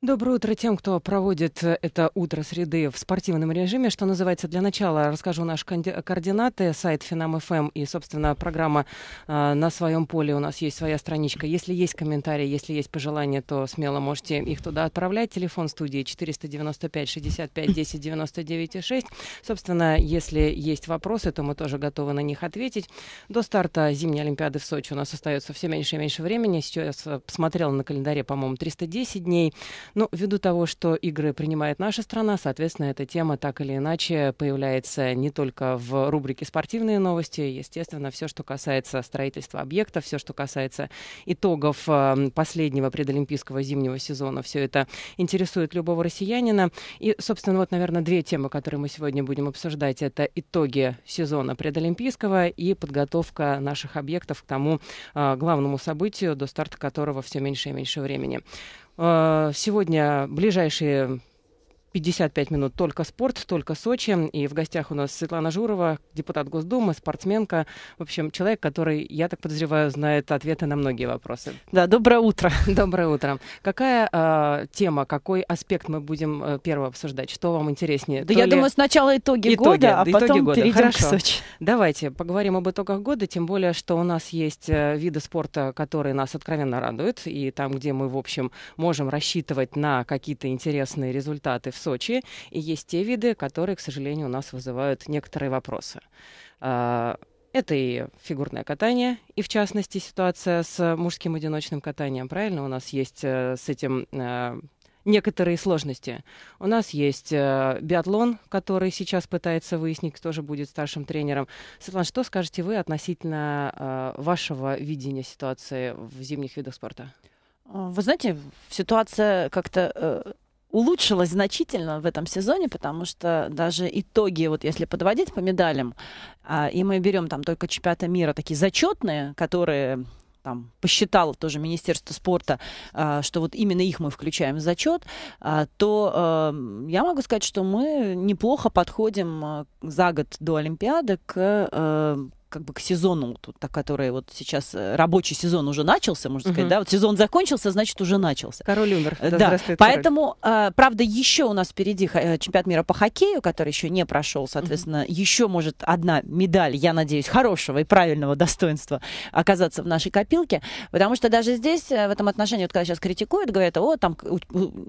Доброе утро тем, кто проводит э, это утро среды в спортивном режиме. Что называется, для начала расскажу наши координаты. Сайт Финам.ФМ эм и, собственно, программа э, «На своем поле» у нас есть своя страничка. Если есть комментарии, если есть пожелания, то смело можете их туда отправлять. Телефон студии 495-65-10-99-6. Собственно, если есть вопросы, то мы тоже готовы на них ответить. До старта зимней Олимпиады в Сочи у нас остается все меньше и меньше времени. Сейчас э, посмотрела на календаре, по-моему, 310 дней. Ну, ввиду того, что игры принимает наша страна, соответственно, эта тема так или иначе появляется не только в рубрике «Спортивные новости», естественно, все, что касается строительства объекта, все, что касается итогов эм, последнего предолимпийского зимнего сезона, все это интересует любого россиянина. И, собственно, вот, наверное, две темы, которые мы сегодня будем обсуждать, это итоги сезона предолимпийского и подготовка наших объектов к тому э, главному событию, до старта которого все меньше и меньше времени. Э, сегодня ближайшие 55 минут только спорт, только Сочи. И в гостях у нас Светлана Журова, депутат Госдумы, спортсменка. В общем, человек, который, я так подозреваю, знает ответы на многие вопросы. Да, доброе утро. Доброе утро. Какая э, тема, какой аспект мы будем э, первым обсуждать? Что вам интереснее? Да, То я ли... думаю, сначала итоги, итоги года, а да, потом года. перейдем Хорошо. к Сочи. Давайте поговорим об итогах года, тем более, что у нас есть э, виды спорта, которые нас откровенно радуют, и там, где мы, в общем, можем рассчитывать на какие-то интересные результаты в Сочи, и есть те виды, которые, к сожалению, у нас вызывают некоторые вопросы. А, это и фигурное катание, и в частности ситуация с мужским одиночным катанием. Правильно, у нас есть э, с этим э, некоторые сложности. У нас есть э, биатлон, который сейчас пытается выяснить, кто же будет старшим тренером. Светлана, что скажете вы относительно вашего видения ситуации в зимних видах спорта? Вы знаете, ситуация как-то улучшилась значительно в этом сезоне, потому что даже итоги, вот если подводить по медалям, а, и мы берем там только чемпионаты мира такие зачетные, которые там посчитало тоже Министерство спорта, а, что вот именно их мы включаем в зачет, а, то а, я могу сказать, что мы неплохо подходим а, за год до Олимпиады к а, как бы к сезону, тут, который вот сейчас э, рабочий сезон уже начался, можно угу. сказать, да, вот сезон закончился, значит уже начался. Король умер. Э, да, да. поэтому, король. Э, правда, еще у нас впереди чемпионат мира по хоккею, который еще не прошел, соответственно, угу. еще может одна медаль, я надеюсь, хорошего и правильного достоинства оказаться в нашей копилке, потому что даже здесь в этом отношении, вот когда сейчас критикуют, говорят, о, там,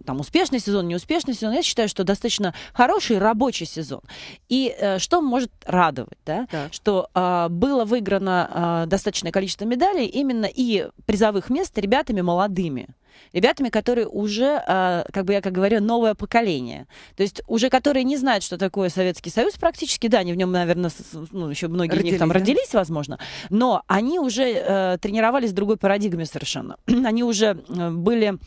там успешный сезон, неуспешный сезон, я считаю, что достаточно хороший рабочий сезон. И что может радовать, да, да. что а, было выиграно а, достаточное количество медалей именно и призовых мест ребятами молодыми ребятами, которые уже, а, как бы я как говорю, новое поколение. То есть уже которые не знают, что такое Советский Союз практически, да, они в нем, наверное, ну, еще многие родились, них там да? родились, возможно, но они уже э, тренировались в другой парадигме совершенно. они уже э, были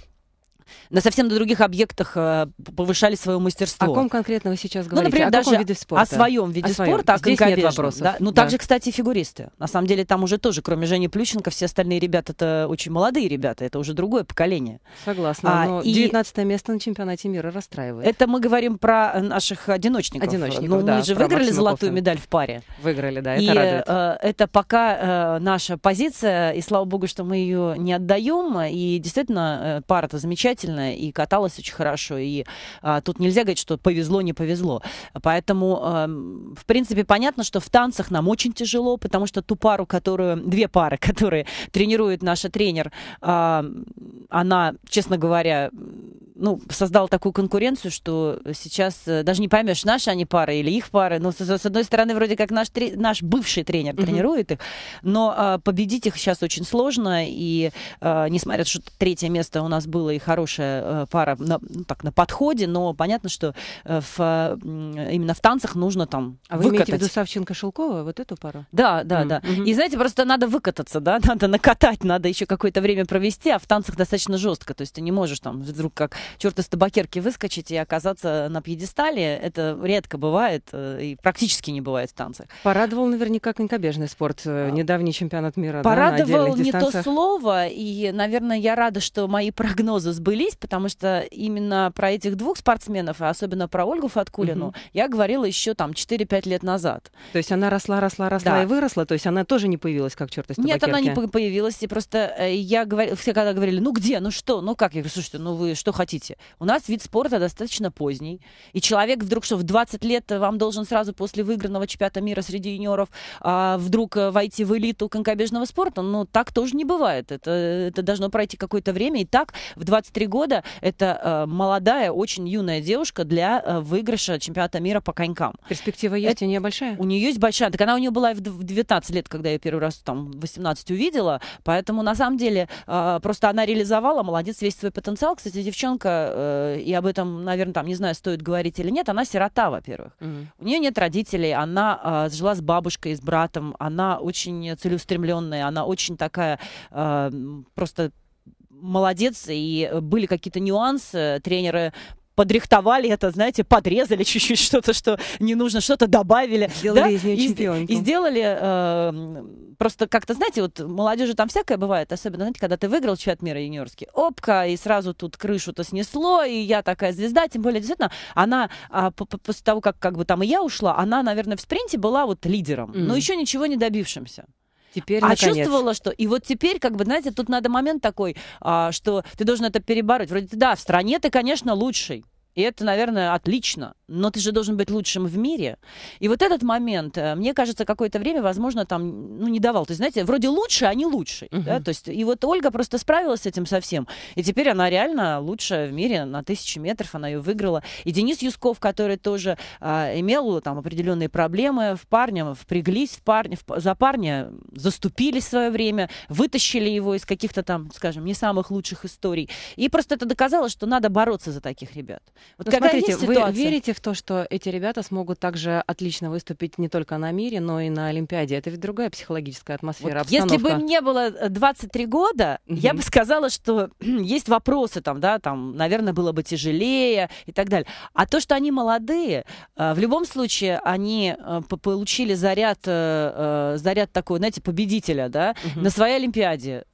на совсем на других объектах э, повышали свое мастерство. О ком конкретно вы сейчас ну, говорите? Ну, например, о даже виде спорта? о своем виде о своем. спорта, Здесь о нет вопросов. Да? Ну, да. также, кстати, фигуристы. На самом деле там уже тоже, кроме Жени Плющенко, все остальные ребята это очень молодые ребята, это уже другое поколение. Согласна, а, но и... 19 место на чемпионате мира расстраивает. Это мы говорим про э, наших одиночников. Одиночников, Ну, да, мы же выиграли золотую медаль в паре. Выиграли, да, это и, радует. Э, это пока э, наша позиция, и слава богу, что мы ее не отдаем, и действительно э, пара-то замечательная замечательно, и каталась очень хорошо, и а, тут нельзя говорить, что повезло, не повезло. Поэтому, а, в принципе, понятно, что в танцах нам очень тяжело, потому что ту пару, которую, две пары, которые тренирует наша тренер, а, она, честно говоря, ну, создала такую конкуренцию, что сейчас э, даже не поймешь, наши они пары или их пары. Но ну, с, с одной стороны, вроде как наш, тре- наш бывший тренер тренирует их, но а, победить их сейчас очень сложно. И а, несмотря на то, что третье место у нас было и хорошее, хорошая э, пара на, ну, так, на подходе, но понятно, что э, в, именно в танцах нужно там А вы выкатать. имеете в виду Савченко-Шелкова, вот эту пару? Да, да, mm-hmm. да. И знаете, просто надо выкататься, да, надо накатать, надо еще какое-то время провести, а в танцах достаточно жестко, то есть ты не можешь там вдруг как черт из табакерки выскочить и оказаться на пьедестале, это редко бывает э, и практически не бывает в танцах. Порадовал наверняка конькобежный спорт, а. недавний чемпионат мира. Порадовал да, не то слово, и, наверное, я рада, что мои прогнозы сбылись сбылись, потому что именно про этих двух спортсменов, и а особенно про Ольгу Фаткулину, угу. я говорила еще там 4-5 лет назад. То есть она росла, росла, росла да. и выросла, то есть она тоже не появилась как черт из табакерки? Нет, она не появилась, и просто э, я говорила, все когда говорили, ну где, ну что, ну как, я говорю, слушайте, ну вы что хотите? У нас вид спорта достаточно поздний, и человек вдруг, что в 20 лет вам должен сразу после выигранного чемпионата мира среди юниоров а, вдруг э, войти в элиту конькобежного спорта, ну так тоже не бывает, это, э, это должно пройти какое-то время, и так в 23 23 года – это э, молодая, очень юная девушка для э, выигрыша чемпионата мира по конькам. Перспектива есть, это, у нее большая? У нее есть большая. Так она у нее была в 19 лет, когда я первый раз там 18 увидела. Поэтому, на самом деле, э, просто она реализовала, молодец, весь свой потенциал. Кстати, девчонка, и об этом, наверное, там, не знаю, стоит говорить или нет, она сирота, во-первых. Mm. У нее нет родителей, она жила с бабушкой, с братом, она очень целеустремленная, она очень такая просто молодец, и э, были какие-то нюансы, тренеры подрихтовали это, знаете, подрезали чуть-чуть что-то, что не нужно, что-то добавили. Сделали да? из нее и, И сделали э, просто как-то, знаете, вот молодежи там всякое бывает, особенно, знаете, когда ты выиграл чемпионат мира юниорский, опка, и сразу тут крышу-то снесло, и я такая звезда, тем более, действительно, она а, после того, как, как бы там и я ушла, она, наверное, в спринте была вот лидером, mm. но еще ничего не добившимся. Теперь, а наконец. чувствовала, что... И вот теперь, как бы, знаете, тут надо момент такой, а, что ты должен это перебороть. Вроде, да, в стране ты, конечно, лучший. И это, наверное, отлично. Но ты же должен быть лучшим в мире. И вот этот момент, э, мне кажется, какое-то время, возможно, там ну, не давал. То есть, знаете, вроде лучше, а не лучший. Uh-huh. Да? То есть, и вот Ольга просто справилась с этим совсем. И теперь она реально лучшая в мире на тысячи метров. Она ее выиграла. И Денис Юсков, который тоже а, имел там определенные проблемы в парне, впряглись в парня, в, за парня, заступились в свое время, вытащили его из каких-то там, скажем, не самых лучших историй. И просто это доказало, что надо бороться за таких ребят. Вот Но ну, когда смотрите, вы верите в то, что эти ребята смогут также отлично выступить не только на мире, но и на Олимпиаде? Это ведь другая психологическая атмосфера, вот обстановка. Если бы мне было 23 э, года, mm-hmm. я бы сказала, что есть вопросы там, да, там, наверное, было бы тяжелее и так далее. А то, что они молодые, э, в любом случае они э, получили заряд, заряд такой, знаете, победителя, да, mm-hmm. на своей Олимпиаде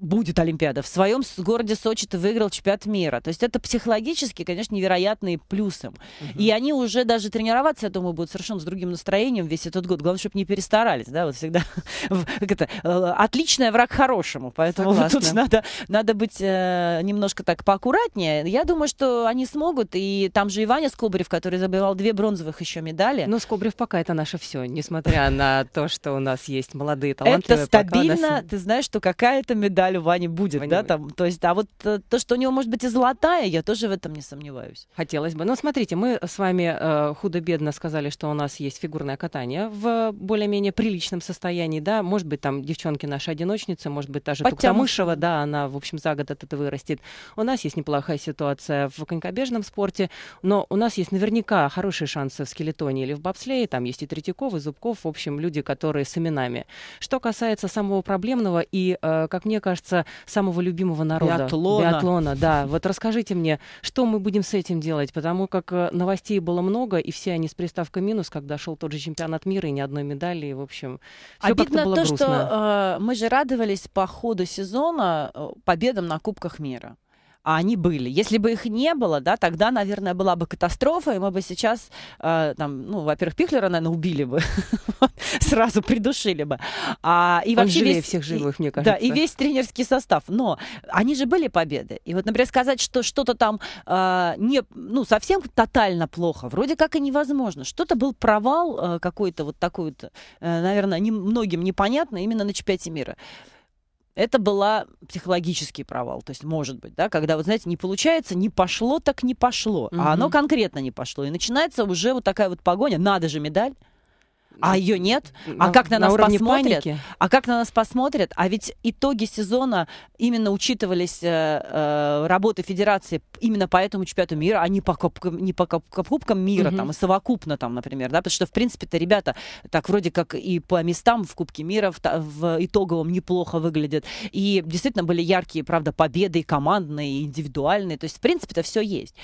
будет Олимпиада. В своем городе Сочи ты выиграл чемпионат мира. То есть это психологически, конечно, невероятные плюсы. Угу. И они уже даже тренироваться, я думаю, будут совершенно с другим настроением весь этот год. Главное, чтобы не перестарались, да, вот всегда. это, э, отличная враг хорошему, поэтому Согласна. тут надо, надо быть э, немножко так поаккуратнее. Я думаю, что они смогут, и там же и Ваня Скобрев, который забивал две бронзовых еще медали. Но ну, Скобрев пока это наше все, несмотря на то, что у нас есть молодые талантливые. Это стабильно, ты знаешь, что какая-то медаль медаль Вани будет, Ваня да, будет. там, то есть, да, вот э, то, что у него может быть и золотая, я тоже в этом не сомневаюсь. Хотелось бы. Ну, смотрите, мы с вами э, худо-бедно сказали, что у нас есть фигурное катание в более-менее приличном состоянии, да, может быть, там девчонки наши одиночницы, может быть, та же Туктамышева, да, она, в общем, за год от этого вырастет. У нас есть неплохая ситуация в конькобежном спорте, но у нас есть наверняка хорошие шансы в скелетоне или в бобслее, там есть и Третьяков, и Зубков, в общем, люди, которые с именами. Что касается самого проблемного и, э, как мне кажется, кажется, самого любимого народа. Биатлона. Биатлона, да. Вот расскажите мне, что мы будем с этим делать? Потому как э, новостей было много, и все они с приставкой минус, когда шел тот же чемпионат мира, и ни одной медали, и, в общем, все Обидно было то, грустно. что э, мы же радовались по ходу сезона э, победам на Кубках мира а они были. Если бы их не было, да, тогда, наверное, была бы катастрофа, и мы бы сейчас, э, там, ну, во-первых, Пихлера, наверное, убили бы, сразу придушили бы. А, и Он вообще весь, всех живых, и, мне кажется. Да, и весь тренерский состав. Но они же были победы. И вот, например, сказать, что что-то там э, не, ну, совсем тотально плохо, вроде как и невозможно. Что-то был провал э, какой-то вот такой вот, э, наверное, не, многим непонятно именно на чемпионате мира это была психологический провал, то есть может быть, да, когда вот знаете не получается, не пошло так не пошло, mm-hmm. а оно конкретно не пошло и начинается уже вот такая вот погоня, надо же медаль, а ее нет? На, а как на, на нас посмотрят? Паники? А как на нас посмотрят? А ведь итоги сезона именно учитывались э, э работы Федерации именно по этому чемпионату мира, а не по, кубкам, не по кубкам мира, угу. там, и совокупно там, например, да, потому что, в принципе-то, ребята так вроде как и по местам в Кубке мира в, в итоговом неплохо выглядят. И действительно были яркие, правда, победы и командные, и индивидуальные. То есть, в принципе-то, все есть.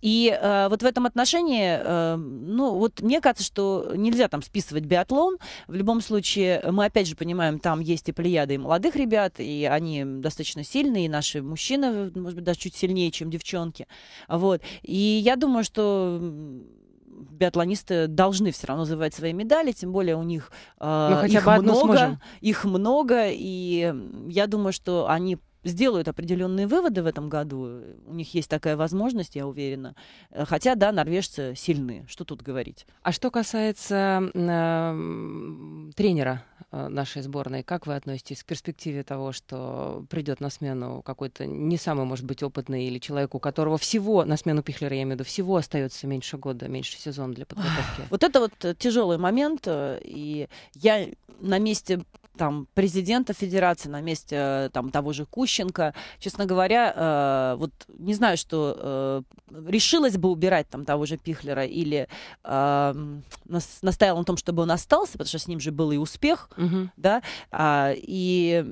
И э, вот в этом отношении, э, ну, вот мне кажется, что нельзя там списывать использовать биатлон. В любом случае, мы опять же понимаем, там есть и плеяды и молодых ребят, и они достаточно сильные, и наши мужчины, может быть, даже чуть сильнее, чем девчонки. Вот. И я думаю, что биатлонисты должны все равно завоевать свои медали, тем более у них э, ну, хотя бы много, их много, и я думаю, что они сделают определенные выводы в этом году. У них есть такая возможность, я уверена. Э, хотя, да, норвежцы сильны. Что тут говорить? А что касается э, тренера э, нашей сборной, как вы относитесь к перспективе того, что придет на смену какой-то не самый, может быть, опытный или человек, у которого всего, на смену Пихлера, я имею в виду, всего остается меньше года, меньше сезона для подготовки? Вот это вот э, тяжелый момент. И я на месте там, президента Федерации на месте э, там, того же Кущенко. Честно говоря, э, вот не знаю, что э, решилась бы убирать там того же Пихлера или э, настояла на том, чтобы он остался, потому что с ним же был и успех, угу. да, а, и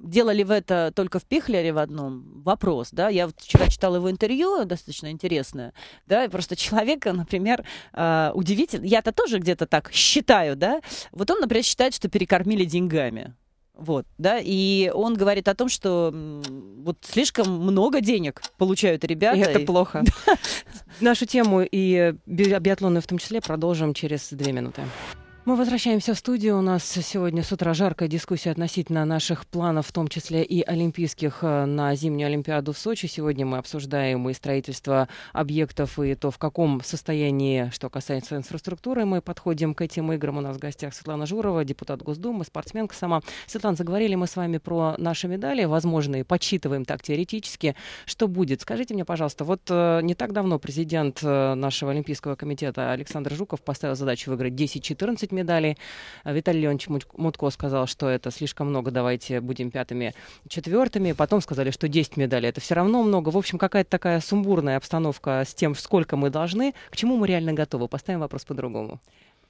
делали в это только в Пихлере в одном вопрос, да, я вот вчера читала его интервью, достаточно интересное, да, и просто человека, например, а, удивительно, я-то тоже где-то так считаю, да, вот он, например, считает, что перекормили деньгами, вот, да, и он говорит о том, что вот слишком много денег получают ребята. И это и... плохо. Нашу тему и биатлоны в том числе продолжим через две минуты. Мы возвращаемся в студию. У нас сегодня с утра жаркая дискуссия относительно наших планов, в том числе и олимпийских э, на зимнюю Олимпиаду в Сочи. Сегодня мы обсуждаем и строительство объектов, и то, в каком состоянии, что касается инфраструктуры, мы подходим к этим играм. У нас в гостях Светлана Журова, депутат Госдумы, спортсменка сама. Светлана, заговорили мы с вами про наши медали, возможные, подсчитываем так теоретически, что будет. Скажите мне, пожалуйста, вот э, не так давно президент э, нашего Олимпийского комитета Александр Жуков поставил задачу выиграть 10-14 11 медалей. А Виталий Леонович Мутко сказал, что это слишком много, давайте будем пятыми, четвертыми. Потом сказали, что 10 медалей это все равно много. В общем, какая-то такая сумбурная обстановка с тем, сколько мы должны, к чему мы реально готовы. Поставим вопрос по-другому.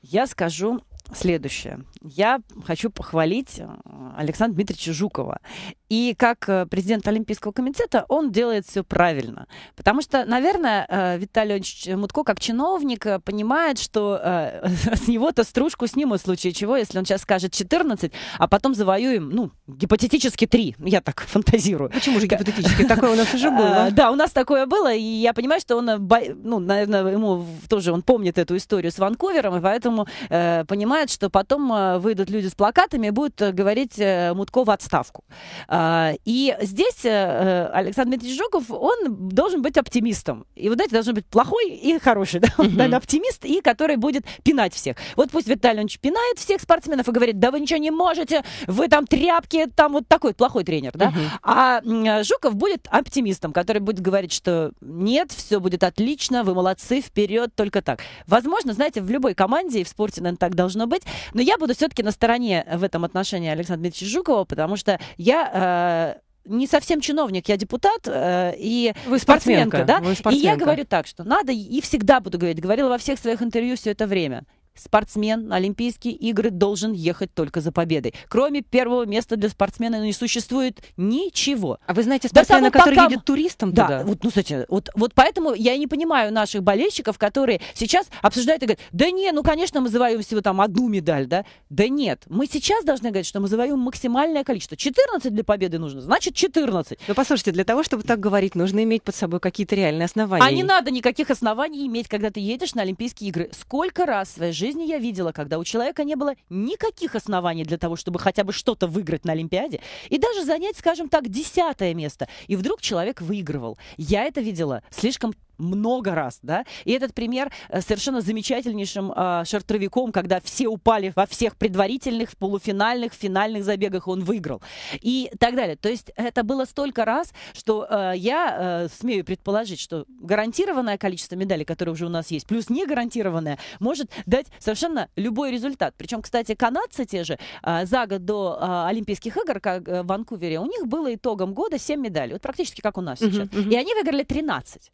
Я скажу следующее. Я хочу похвалить э, Александра Дмитриевича Жукова. И как э, президент Олимпийского комитета он делает все правильно. Потому что, наверное, э, Виталий Леонидович Мутко, как чиновник, понимает, что с него-то стружку снимут в случае чего, если он сейчас скажет 14, а потом завоюем, ну, гипотетически 3. Ну, я так фантазирую. Почему же гипотетически? Такое у нас уже а, было. Да, у нас такое было, и я понимаю, что он, ну, наверное, ему тоже, он помнит эту историю с Ванкувером, и поэтому понимает, понимают, что потом э, выйдут люди с плакатами и будут э, говорить э, Мутко в отставку. А, и здесь Александр Дмитриевич Жуков, он должен быть оптимистом. И вот эти должен быть плохой и хороший. Да? Mm-hmm. оптимист, и который будет пинать всех. Вот пусть Виталий Леонидович пинает всех спортсменов и говорит, да вы ничего не можете, вы там тряпки, там вот такой плохой тренер. Да? Mm-hmm. А Жуков будет оптимистом, который будет говорить, что нет, все будет отлично, вы молодцы, вперед, только так. Возможно, знаете, в любой команде и в спорте, наверное, так должно быть. Но я буду все-таки на стороне в этом отношении Александра Дмитриевича Жукова, потому что я... Э, не совсем чиновник, я депутат э, и Вы спортсменка, спортсменка да? Вы спортсменка. И я говорю так, что надо и всегда буду говорить, говорила во всех своих интервью все это время спортсмен на Олимпийские игры должен ехать только за победой. Кроме первого места для спортсмена не существует ничего. А вы знаете спортсмена, да, который пока... едет туристом да, туда? Вот, ну, кстати, вот, вот поэтому я не понимаю наших болельщиков, которые сейчас обсуждают и говорят, да не, ну, конечно, мы завоюем всего там одну медаль, да? Да нет, мы сейчас должны говорить, что мы завоюем максимальное количество. 14 для победы нужно, значит 14. Ну, послушайте, для того, чтобы так говорить, нужно иметь под собой какие-то реальные основания. А не надо никаких оснований иметь, когда ты едешь на Олимпийские игры. Сколько раз в своей жизни жизни я видела, когда у человека не было никаких оснований для того, чтобы хотя бы что-то выиграть на Олимпиаде, и даже занять, скажем так, десятое место. И вдруг человек выигрывал. Я это видела слишком много раз, да. И этот пример э, совершенно замечательнейшим э, а, шартровиком, когда все упали во всех предварительных, полуфинальных, финальных забегах он выиграл и так далее. То есть это было столько раз, что э, я э, смею предположить, что гарантированное количество медалей, которые уже у нас есть, плюс не гарантированное, может дать совершенно любой результат. Причем, кстати, канадцы те же э, за год до э, Олимпийских игр как, э, в Ванкувере у них было итогом года 7 медалей, вот практически как у нас сейчас. И они выиграли 13.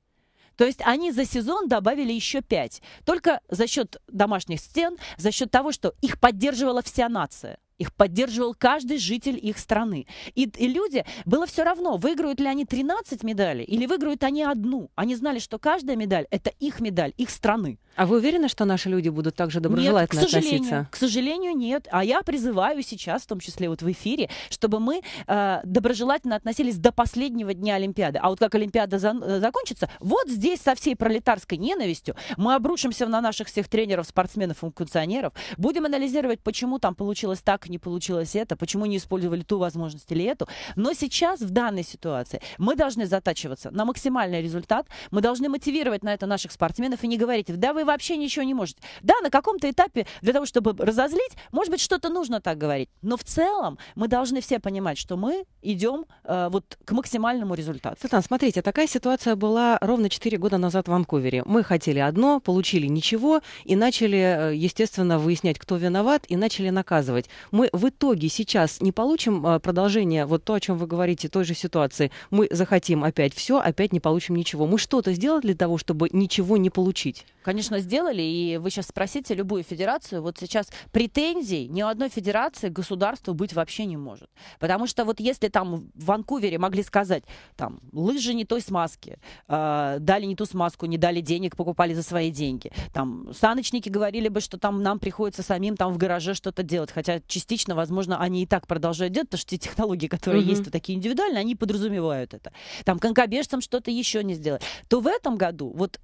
То есть они за сезон добавили еще пять. Только за счет домашних стен, за счет того, что их поддерживала вся нация. Их поддерживал каждый житель их страны. И, и люди, было все равно, выиграют ли они 13 медалей или выиграют они одну. Они знали, что каждая медаль – это их медаль, их страны. А вы уверены, что наши люди будут также доброжелательно нет, к сожалению, относиться? К сожалению, нет. А я призываю сейчас, в том числе вот в эфире, чтобы мы э, доброжелательно относились до последнего дня Олимпиады. А вот как Олимпиада за, э, закончится, вот здесь со всей пролетарской ненавистью мы обрушимся на наших всех тренеров, спортсменов, функционеров, будем анализировать, почему там получилось так не получилось это, почему не использовали ту возможность или эту. Но сейчас, в данной ситуации, мы должны затачиваться на максимальный результат, мы должны мотивировать на это наших спортсменов и не говорить, да вы вообще ничего не можете. Да, на каком-то этапе для того, чтобы разозлить, может быть, что-то нужно так говорить. Но в целом мы должны все понимать, что мы идем э, вот к максимальному результату. Светлана, смотрите, такая ситуация была ровно 4 года назад в Ванкувере. Мы хотели одно, получили ничего и начали, э, естественно, выяснять, кто виноват, и начали наказывать мы в итоге сейчас не получим э, продолжение, вот то, о чем вы говорите, той же ситуации. Мы захотим опять все, опять не получим ничего. Мы что-то сделали для того, чтобы ничего не получить? Конечно, сделали. И вы сейчас спросите любую федерацию. Вот сейчас претензий ни у одной федерации государству быть вообще не может. Потому что вот если там в Ванкувере могли сказать, там, лыжи не той смазки, э, дали не ту смазку, не дали денег, покупали за свои деньги. Там саночники говорили бы, что там нам приходится самим там в гараже что-то делать, хотя частично частично, возможно, они и так продолжают делать, потому что те технологии, которые mm-hmm. есть, вот такие индивидуальные, они подразумевают это. Там конкобежцам что-то еще не сделать. То в этом году вот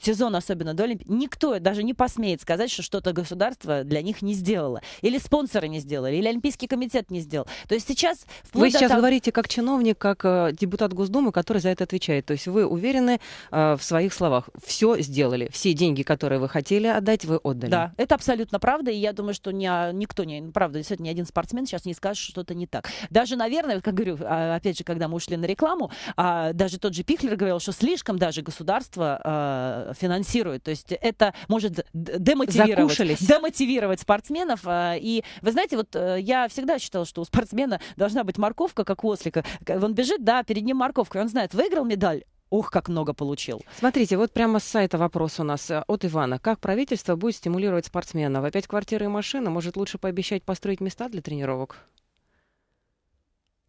сезон особенно до Олимпиады, никто даже не посмеет сказать, что что-то государство для них не сделало. Или спонсоры не сделали, или Олимпийский комитет не сделал. То есть сейчас... Вы сейчас там... говорите как чиновник, как э, депутат Госдумы, который за это отвечает. То есть вы уверены э, в своих словах. Все сделали. Все деньги, которые вы хотели отдать, вы отдали. Да, это абсолютно правда. И я думаю, что ни, а, никто не... Правда, ни один спортсмен сейчас не скажет, что что-то не так. Даже, наверное, как говорю, а, опять же, когда мы ушли на рекламу, э, даже тот же Пихлер говорил, что слишком даже государство финансирует. То есть это может демотивировать, демотивировать спортсменов. А, и вы знаете, вот э, я всегда считала, что у спортсмена должна быть морковка, как у ослика. Он бежит, да, перед ним морковка, и он знает, выиграл медаль, Ух, как много получил. Смотрите, вот прямо с сайта вопрос у нас э, от Ивана. Как правительство будет стимулировать спортсменов? Опять квартиры и машины? Может, лучше пообещать построить места для тренировок?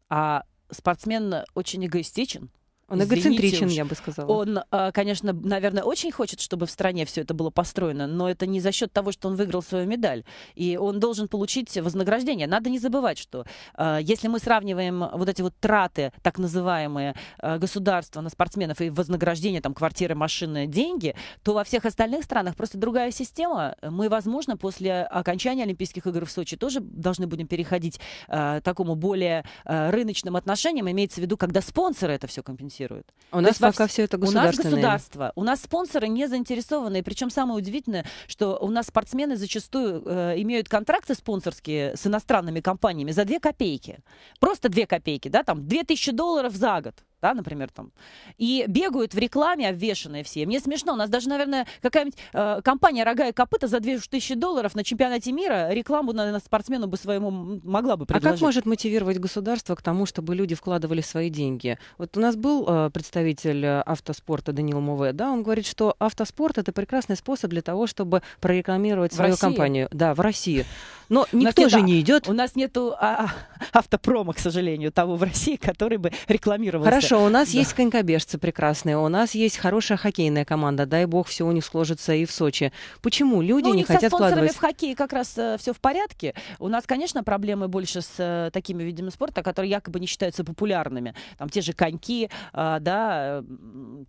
А спортсмен очень эгоистичен. Он эгоцентричен, уж. я бы сказала. Он, а, конечно, наверное, очень хочет, чтобы в стране все это было построено, но это не за счет того, что он выиграл свою медаль. И он должен получить вознаграждение. Надо не забывать, что а, если мы сравниваем вот эти вот траты, так называемые, а, государства на спортсменов и вознаграждение, там, квартиры, машины, деньги, то во всех остальных странах просто другая система. Мы, возможно, после окончания Олимпийских игр в Сочи тоже должны будем переходить к такому более рыночным отношениям. Имеется в виду, когда спонсоры это все компенсируют финансирует. у нас То пока во... все это государственное. У нас государство. У нас спонсоры не заинтересованы. причем самое удивительное, что у нас спортсмены зачастую э, имеют контракты спонсорские с иностранными компаниями за две копейки. Просто две копейки, да, там 2000 долларов за год да, например, там, и бегают в рекламе обвешанные все. Мне смешно, у нас даже, наверное, какая-нибудь э, компания «Рога и копыта» за 2000 долларов на чемпионате мира рекламу, наверное, спортсмену бы своему могла бы предложить. А как может мотивировать государство к тому, чтобы люди вкладывали свои деньги? Вот у нас был э, представитель э, автоспорта Данил Мове, да, он говорит, что автоспорт – это прекрасный способ для того, чтобы прорекламировать свою компанию. Да, в России. Но никто же не идет. У нас нет а, а, автопрома, к сожалению, того в России, который бы рекламировался. Хорошо, у нас да. есть конькобежцы прекрасные, у нас есть хорошая хоккейная команда. Дай бог, все у них сложится и в Сочи. Почему люди ну, не хотят вкладывать? У них со в хоккее как раз э, все в порядке. У нас, конечно, проблемы больше с э, такими видами спорта, которые якобы не считаются популярными. Там те же коньки, э, да, э,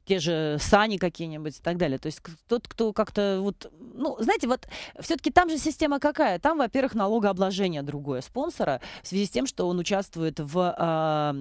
те же сани какие-нибудь и так далее. То есть тот, кто как-то вот, ну, знаете, вот все-таки там же система какая? Там, во-первых, налогообложения другое спонсора в связи с тем, что он участвует в а,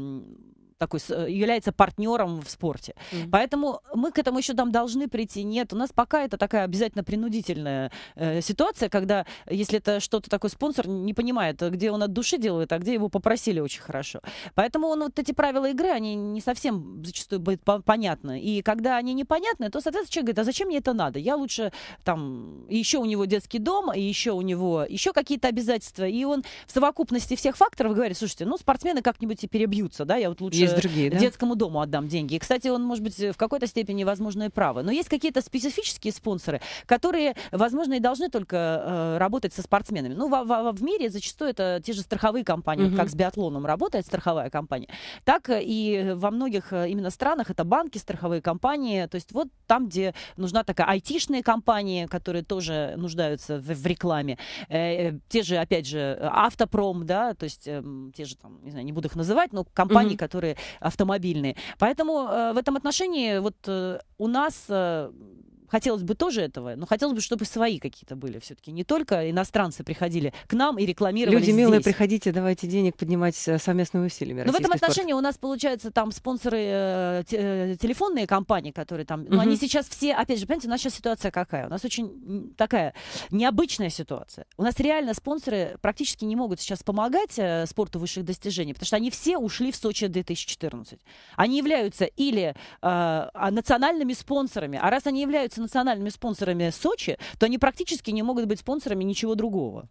такой, э, является партнером в спорте. Mm-hmm. Поэтому мы к этому еще там должны прийти. Нет, у нас пока это такая обязательно принудительная э, ситуация, когда, если это что-то такой спонсор, не понимает, где он от души делает, а где его попросили очень хорошо. Поэтому он, вот эти правила игры, они не совсем зачастую будут понятны. И когда они непонятны, то, соответственно, человек говорит, а зачем мне это надо? Я лучше там, еще у него детский дом, и еще у него еще какие-то обязательства. И он в совокупности всех факторов говорит, слушайте, ну, спортсмены как-нибудь и перебьются, да, я вот лучше... Есть есть э, другие, да? детскому дому отдам деньги. И, кстати, он, может быть, в какой-то степени и право. Но есть какие-то специфические спонсоры, которые, возможно, и должны только э, работать со спортсменами. Ну, в, в, в мире зачастую это те же страховые компании, угу. как с биатлоном работает страховая компания, так э, и во многих э, именно странах это банки, страховые компании. То есть вот там, где нужна такая айтишные компания, которые тоже нуждаются в, в рекламе. Э, те же, опять же, автопром, да, то есть э, те же там, не знаю, не буду их называть, но компании, угу. которые автомобильные. Поэтому э, в этом отношении вот э, у нас э, Хотелось бы тоже этого, но хотелось бы, чтобы свои какие-то были все-таки. Не только иностранцы приходили к нам и рекламировали Люди здесь. милые, приходите, давайте денег поднимать э, совместными усилиями. Но в этом отношении спорт. у нас, получается, там спонсоры э, те, э, телефонные компании, которые там... Угу. Ну, они сейчас все... Опять же, понимаете, у нас сейчас ситуация какая? У нас очень такая необычная ситуация. У нас реально спонсоры практически не могут сейчас помогать э, спорту высших достижений, потому что они все ушли в Сочи 2014. Они являются или э, а, национальными спонсорами, а раз они являются национальными спонсорами Сочи, то они практически не могут быть спонсорами ничего другого.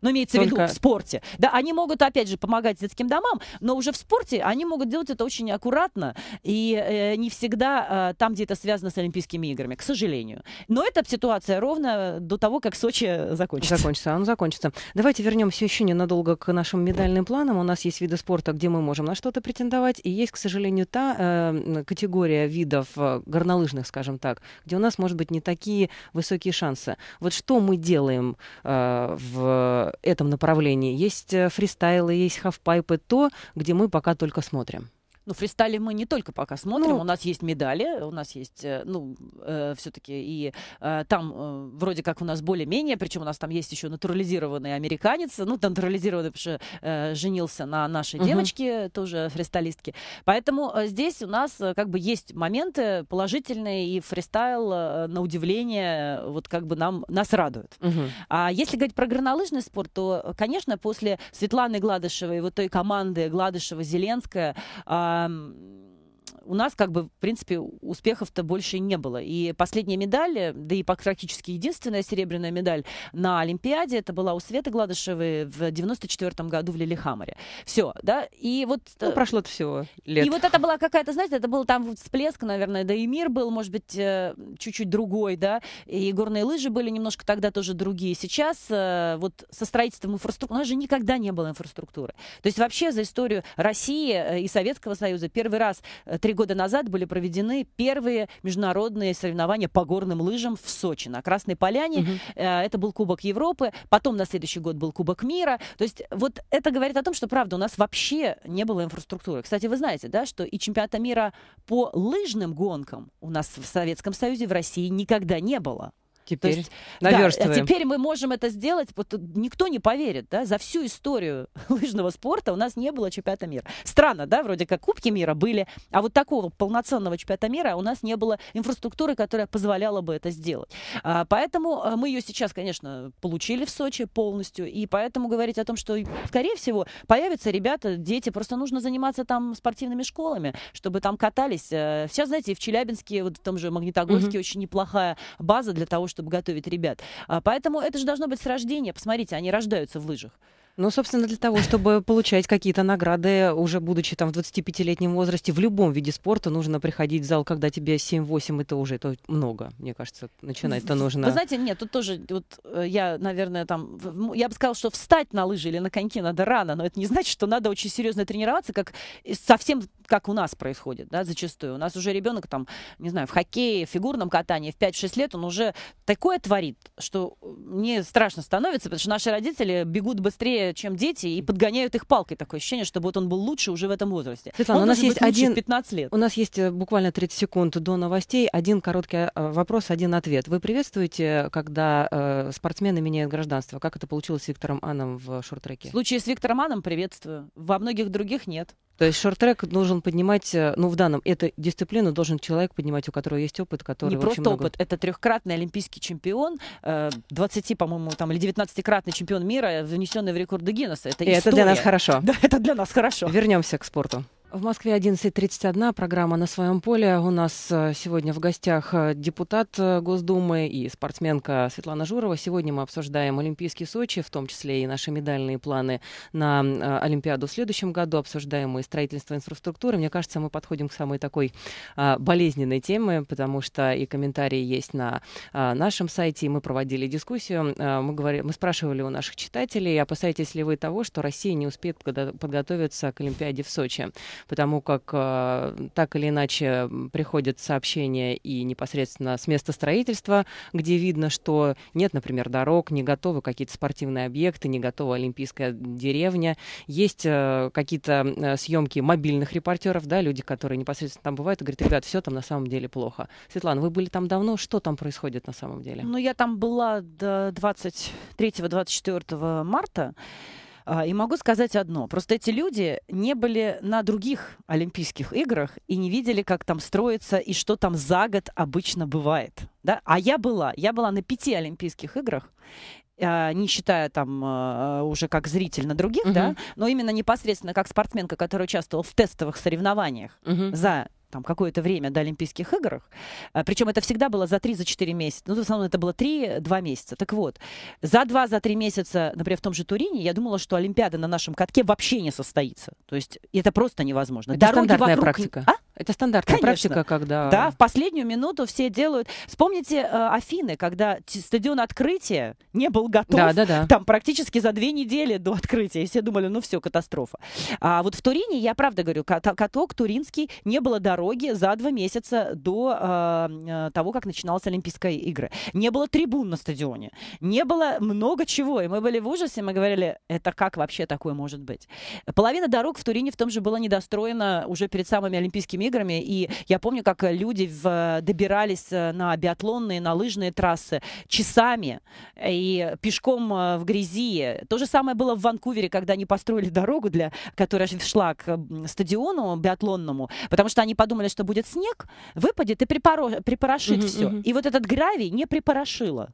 Но ну, имеется Только... в виду в спорте. Да, они могут, опять же, помогать детским домам, но уже в спорте они могут делать это очень аккуратно и э, не всегда э, там, где это связано с Олимпийскими играми, к сожалению. Но эта ситуация ровно до того, как Сочи закончится. Закончится, оно закончится. Давайте вернемся еще ненадолго к нашим медальным планам. У нас есть виды спорта, где мы можем на что-то претендовать, и есть, к сожалению, та э, категория видов э, горнолыжных, скажем так, где у нас, может быть, не такие высокие шансы. Вот что мы делаем э, в этом направлении. Есть э, фристайлы, есть хавпайпы, то, где мы пока только смотрим. Ну, фристайли мы не только пока смотрим. Ну, у нас есть медали, у нас есть, э, ну, э, все-таки и э, там э, вроде как у нас более-менее, причем у нас там есть еще натурализированный американец, ну, натурализированный, потому что э, женился на нашей угу. девочке, тоже фристайлистке. Поэтому э, здесь у нас э, как бы есть моменты положительные, и фристайл, на удивление, вот как бы нам, нас радует. Угу. А если говорить про горнолыжный спорт, то, конечно, после Светланы Гладышевой, вот той команды Гладышева-Зеленская, э, um, у нас, как бы, в принципе, успехов-то больше не было. И последняя медаль, да и практически единственная серебряная медаль на Олимпиаде, это была у Светы Гладышевой в 94 году в Лилихамаре. Все, да, и вот... Э, ну, прошло-то всего лет. И вот это была какая-то, знаете, это был там всплеск, наверное, да и мир был, может быть, э, чуть-чуть другой, да, и горные лыжи были немножко тогда тоже другие. Сейчас э, вот со строительством инфраструктуры, у нас же никогда не было инфраструктуры. То есть вообще за историю России и Советского Союза первый раз три года назад были проведены первые международные соревнования по горным лыжам в Сочи на Красной Поляне. Угу. Это был Кубок Европы, потом на следующий год был Кубок мира. То есть вот это говорит о том, что, правда, у нас вообще не было инфраструктуры. Кстати, вы знаете, да, что и чемпионата мира по лыжным гонкам у нас в Советском Союзе, в России никогда не было. Теперь То есть, наверстываем. Да, теперь мы можем это сделать. Вот никто не поверит, да, за всю историю лыжного спорта у нас не было чемпионата мира. Странно, да, вроде как Кубки мира были, а вот такого полноценного чемпионата мира у нас не было инфраструктуры, которая позволяла бы это сделать. А, поэтому э, мы ее сейчас, конечно, получили в Сочи полностью, и поэтому говорить о том, что, скорее всего, появятся ребята, дети, просто нужно заниматься там спортивными школами, чтобы там катались. Э, сейчас, знаете, в Челябинске, вот в том же Магнитогорске угу. очень неплохая база для того, чтобы чтобы готовить ребят. А, поэтому это же должно быть с рождения. Посмотрите, они рождаются в лыжах. Ну, собственно, для того, чтобы получать какие-то награды, уже будучи там в 25-летнем возрасте, в любом виде спорта нужно приходить в зал, когда тебе 7-8, это уже это много, мне кажется, начинать-то нужно. Вы знаете, нет, тут тоже, вот э, я, наверное, там, я бы сказала, что встать на лыжи или на коньки надо рано, но это не значит, что надо очень серьезно тренироваться, как совсем как у нас происходит, да, зачастую. У нас уже ребенок там, не знаю, в хоккее, в фигурном катании в 5-6 лет он уже такое творит, что мне страшно становится, потому что наши родители бегут быстрее чем дети, и подгоняют их палкой. Такое ощущение, чтобы вот он был лучше уже в этом возрасте. Светлана, он у нас есть один... 15 лет. У нас есть э, буквально 30 секунд до новостей. Один короткий э, вопрос, один ответ. Вы приветствуете, когда э, спортсмены меняют гражданство? Как это получилось с Виктором Аном в шорт-треке? В случае с Виктором Аном приветствую. Во многих других нет. То есть шорт-трек должен поднимать, э, ну, в данном, эту дисциплину должен человек поднимать, у которого есть опыт, который... Не просто много... опыт, это трехкратный олимпийский чемпион, 20, э, по-моему, там, или 19-кратный чемпион мира, внесенный в рекорды Гиннесса. Это, И история. это для нас хорошо. Да, это для нас хорошо. Вернемся к спорту. В Москве 11.31, программа «На своем поле». У нас э, сегодня в гостях э, депутат э, Госдумы и спортсменка Светлана Журова. Сегодня мы обсуждаем Олимпийский Сочи, в том числе и наши медальные планы на Олимпиаду в следующем году. Обсуждаем мы строительство инфраструктуры. Мне кажется, мы подходим к самой такой болезненной теме, потому что и комментарии есть на нашем сайте, и мы проводили дискуссию. Мы, говорили, мы спрашивали у наших читателей, «А опасаетесь ли вы того, что Россия не успеет подготовиться к Олимпиаде в Сочи потому как а, так или иначе приходят сообщения и непосредственно с места строительства, где видно, что нет, например, дорог, не готовы какие-то спортивные объекты, не готова Олимпийская деревня. Есть э, какие-то съемки мобильных репортеров, да, люди, которые непосредственно там бывают, и говорят, ребят, все там на самом деле плохо. Светлана, вы были там давно, что там происходит на самом деле? Ну, я там была до 23-24 марта. А, и могу сказать одно. Просто эти люди не были на других Олимпийских играх и не видели, как там строится и что там за год обычно бывает. Да? А я была. Я была на пяти Олимпийских играх а, не считая там а, уже как зритель на других, угу. да, но именно непосредственно как спортсменка, которая участвовала в тестовых соревнованиях угу. за там какое-то время до Олимпийских игр, а, причем это всегда было за 3-4 месяца, ну, в основном это было 3-2 месяца. Так вот, за 2-3 месяца, например, в том же Турине, я думала, что Олимпиада на нашем катке вообще не состоится. То есть это просто невозможно. Это Дороги стандартная вокруг... практика. А? Это стандартная Конечно. практика, когда... Да, в последнюю минуту все делают... Вспомните э, Афины, когда стадион открытия не был готов. Да, да, да. Там практически за две недели до открытия. И все думали, ну все, катастрофа. А вот в Турине, я правда говорю, каток туринский, не было дорог, дороги за два месяца до э, того, как начиналась Олимпийские игры. Не было трибун на стадионе, не было много чего. И мы были в ужасе, мы говорили, это как вообще такое может быть? Половина дорог в Турине в том же была недостроена уже перед самыми Олимпийскими играми. И я помню, как люди в, добирались э, на биатлонные, на лыжные трассы часами и пешком э, в грязи. То же самое было в Ванкувере, когда они построили дорогу, для, которая шла к стадиону биатлонному, потому что они подумали, подумали, что будет снег, выпадет и припоро... припорошит угу, все. Угу. И вот этот гравий не припорошило.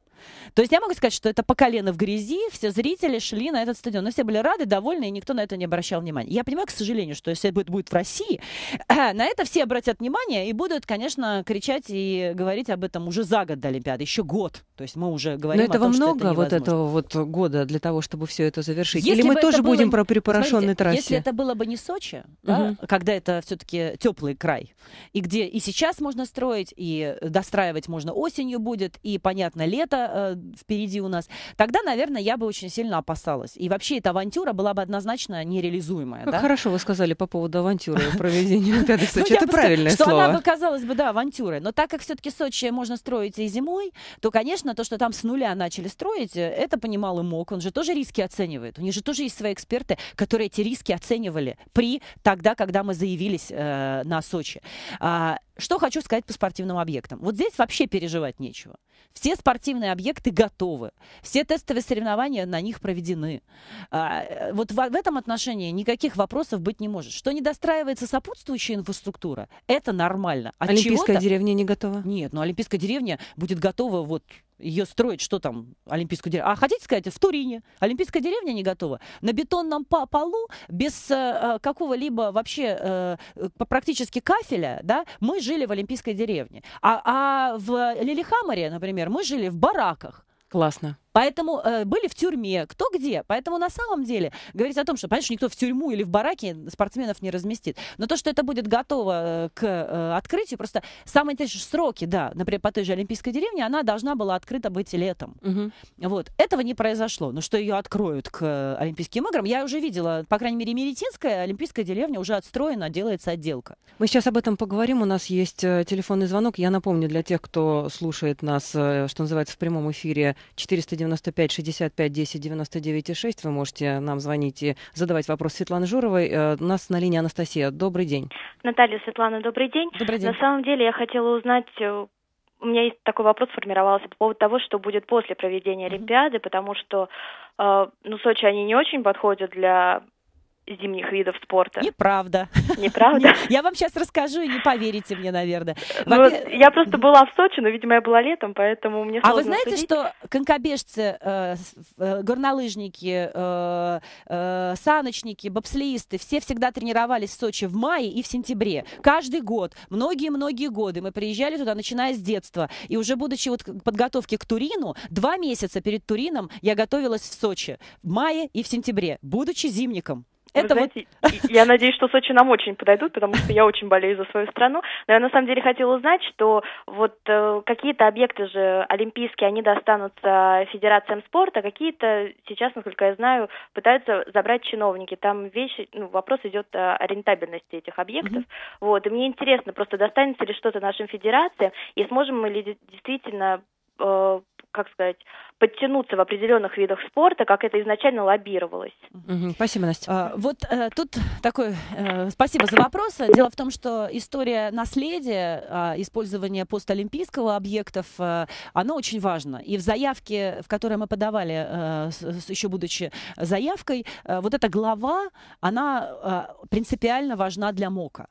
То есть я могу сказать, что это по колено в грязи, все зрители шли на этот стадион. Но все были рады, довольны, и никто на это не обращал внимания. Я понимаю, к сожалению, что если это будет, будет в России, на это все обратят внимание и будут, конечно, кричать и говорить об этом уже за год до Олимпиады, еще год. То есть мы уже говорим Но этого о том, много, что это вот этого вот года для того, чтобы все это завершить? Если Или мы тоже было... будем про припорошенной трассе? Если это было бы не Сочи, да, угу. когда это все-таки теплый край, и где и сейчас можно строить, и достраивать можно осенью будет, и, понятно, лето да, э, впереди у нас, тогда, наверное, я бы очень сильно опасалась. И вообще эта авантюра была бы однозначно нереализуемая. Как ну, да? хорошо вы сказали по поводу авантюры проведения Олимпиады в Сочи. Это правильное слово. Что она бы казалась бы, да, авантюрой. Но так как все-таки Сочи можно строить и зимой, то, конечно, то, что там с нуля начали строить, э, это понимал и Мок, Он же тоже риски оценивает. У них же тоже есть свои эксперты, которые эти риски оценивали при тогда, когда мы заявились э, на Сочи. А, что хочу сказать по спортивным объектам. Вот здесь вообще переживать нечего. Все спортивные объекты готовы. Все тестовые соревнования на них проведены. А, э, вот в, в этом отношении никаких вопросов быть не может. Что не достраивается сопутствующая инфраструктура, это нормально. От Олимпийская деревня не готова? Нет, но ну, Олимпийская деревня будет готова вот ее строить, что там, Олимпийскую деревню. А хотите сказать, в Турине Олимпийская деревня не готова? На бетонном полу, без э, э какого-либо вообще э, э, практически кафеля, да, мы жили в Олимпийской деревне. А, а в Лилихамаре, например, мы жили в бараках. Классно. Поэтому э, были в тюрьме, кто где. Поэтому на самом деле говорить о том, что, понимаешь, никто в тюрьму или в бараке спортсменов не разместит. Но то, что это будет готово э, к э, открытию, просто самые те сроки, да, например, по той же Олимпийской деревне, она должна была открыта быть летом. Угу. Вот. Этого не произошло. Но что ее откроют к э, Олимпийским играм, я уже видела, по крайней мере, Меретинская Олимпийская деревня уже отстроена, делается отделка. Мы сейчас об этом поговорим. У нас есть э, телефонный звонок. Я напомню для тех, кто слушает нас, что называется, в прямом эфире 490 95 65 10 99 6. Вы можете нам звонить и задавать вопрос Светлане Журовой. Э, у нас на линии Анастасия. Добрый день. Наталья, Светлана, добрый день. Добрый день. На самом деле я хотела узнать, э, у меня есть такой вопрос формировался по поводу того, что будет после проведения Олимпиады, потому что э, ну, Сочи, они не очень подходят для зимних видов спорта. Неправда. Неправда? Я вам сейчас расскажу, и не поверите мне, наверное. Ну я просто была в Сочи, но, видимо, я была летом, поэтому мне сложно А вы знаете, что конькобежцы, э, э, горнолыжники, э, саночники, бобслеисты, все всегда тренировались в Сочи в мае и в сентябре. Каждый год, многие-многие годы. Мы приезжали туда, начиная с детства. И уже будучи вот подготовки к Турину, два месяца перед Турином я готовилась в Сочи в мае и в сентябре, будучи зимником. Это знаете, вот... я надеюсь, что Сочи нам очень подойдут, потому что я очень болею за свою страну. Но я на самом деле хотела узнать, что вот э, какие-то объекты же олимпийские, они достанутся федерациям спорта, какие-то сейчас, насколько я знаю, пытаются забрать чиновники. Там вещи, ну, вопрос идет о рентабельности этих объектов. Mm-hmm. Вот, и мне интересно, просто достанется ли что-то нашим федерациям, и сможем мы ли действительно э, как сказать, подтянуться в определенных видах спорта, как это изначально лоббировалось. Угу, спасибо, Настя. А, вот э, тут такой, э, спасибо за вопрос. Дело в том, что история наследия, э, использования постолимпийского объектов, э, она очень важна. И в заявке, в которой мы подавали, э, с, еще будучи заявкой, э, вот эта глава, она э, принципиально важна для МОКа.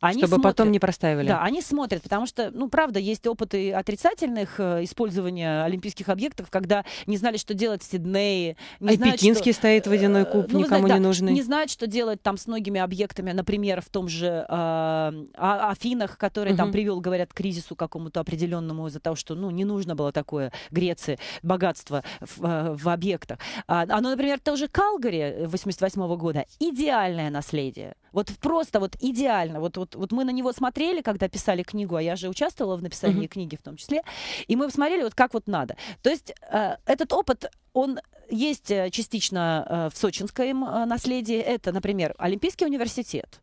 Они Чтобы смотрят, потом не простаивали. Да, они смотрят, потому что, ну, правда, есть опыты отрицательных э, использования олимпийских объектов, когда не знали, что делать в Сиднее. Не а знают, пекинский что... стоит водяной э, куб, ну, никому знаете, не да, нужный. Не знают, что делать там с многими объектами, например, в том же э, а, Афинах, который угу. там привел, говорят, к кризису какому-то определенному из-за того, что, ну, не нужно было такое Греции, богатство в, э, в объектах. А, ну, например, тоже Калгари 88 -го года идеальное наследие. Вот просто вот идеально. Вот, вот вот, вот мы на него смотрели, когда писали книгу, а я же участвовала в написании uh-huh. книги в том числе, и мы смотрели вот как вот надо. То есть э, этот опыт, он есть э, частично э, в сочинском э, наследии. Это, например, Олимпийский университет.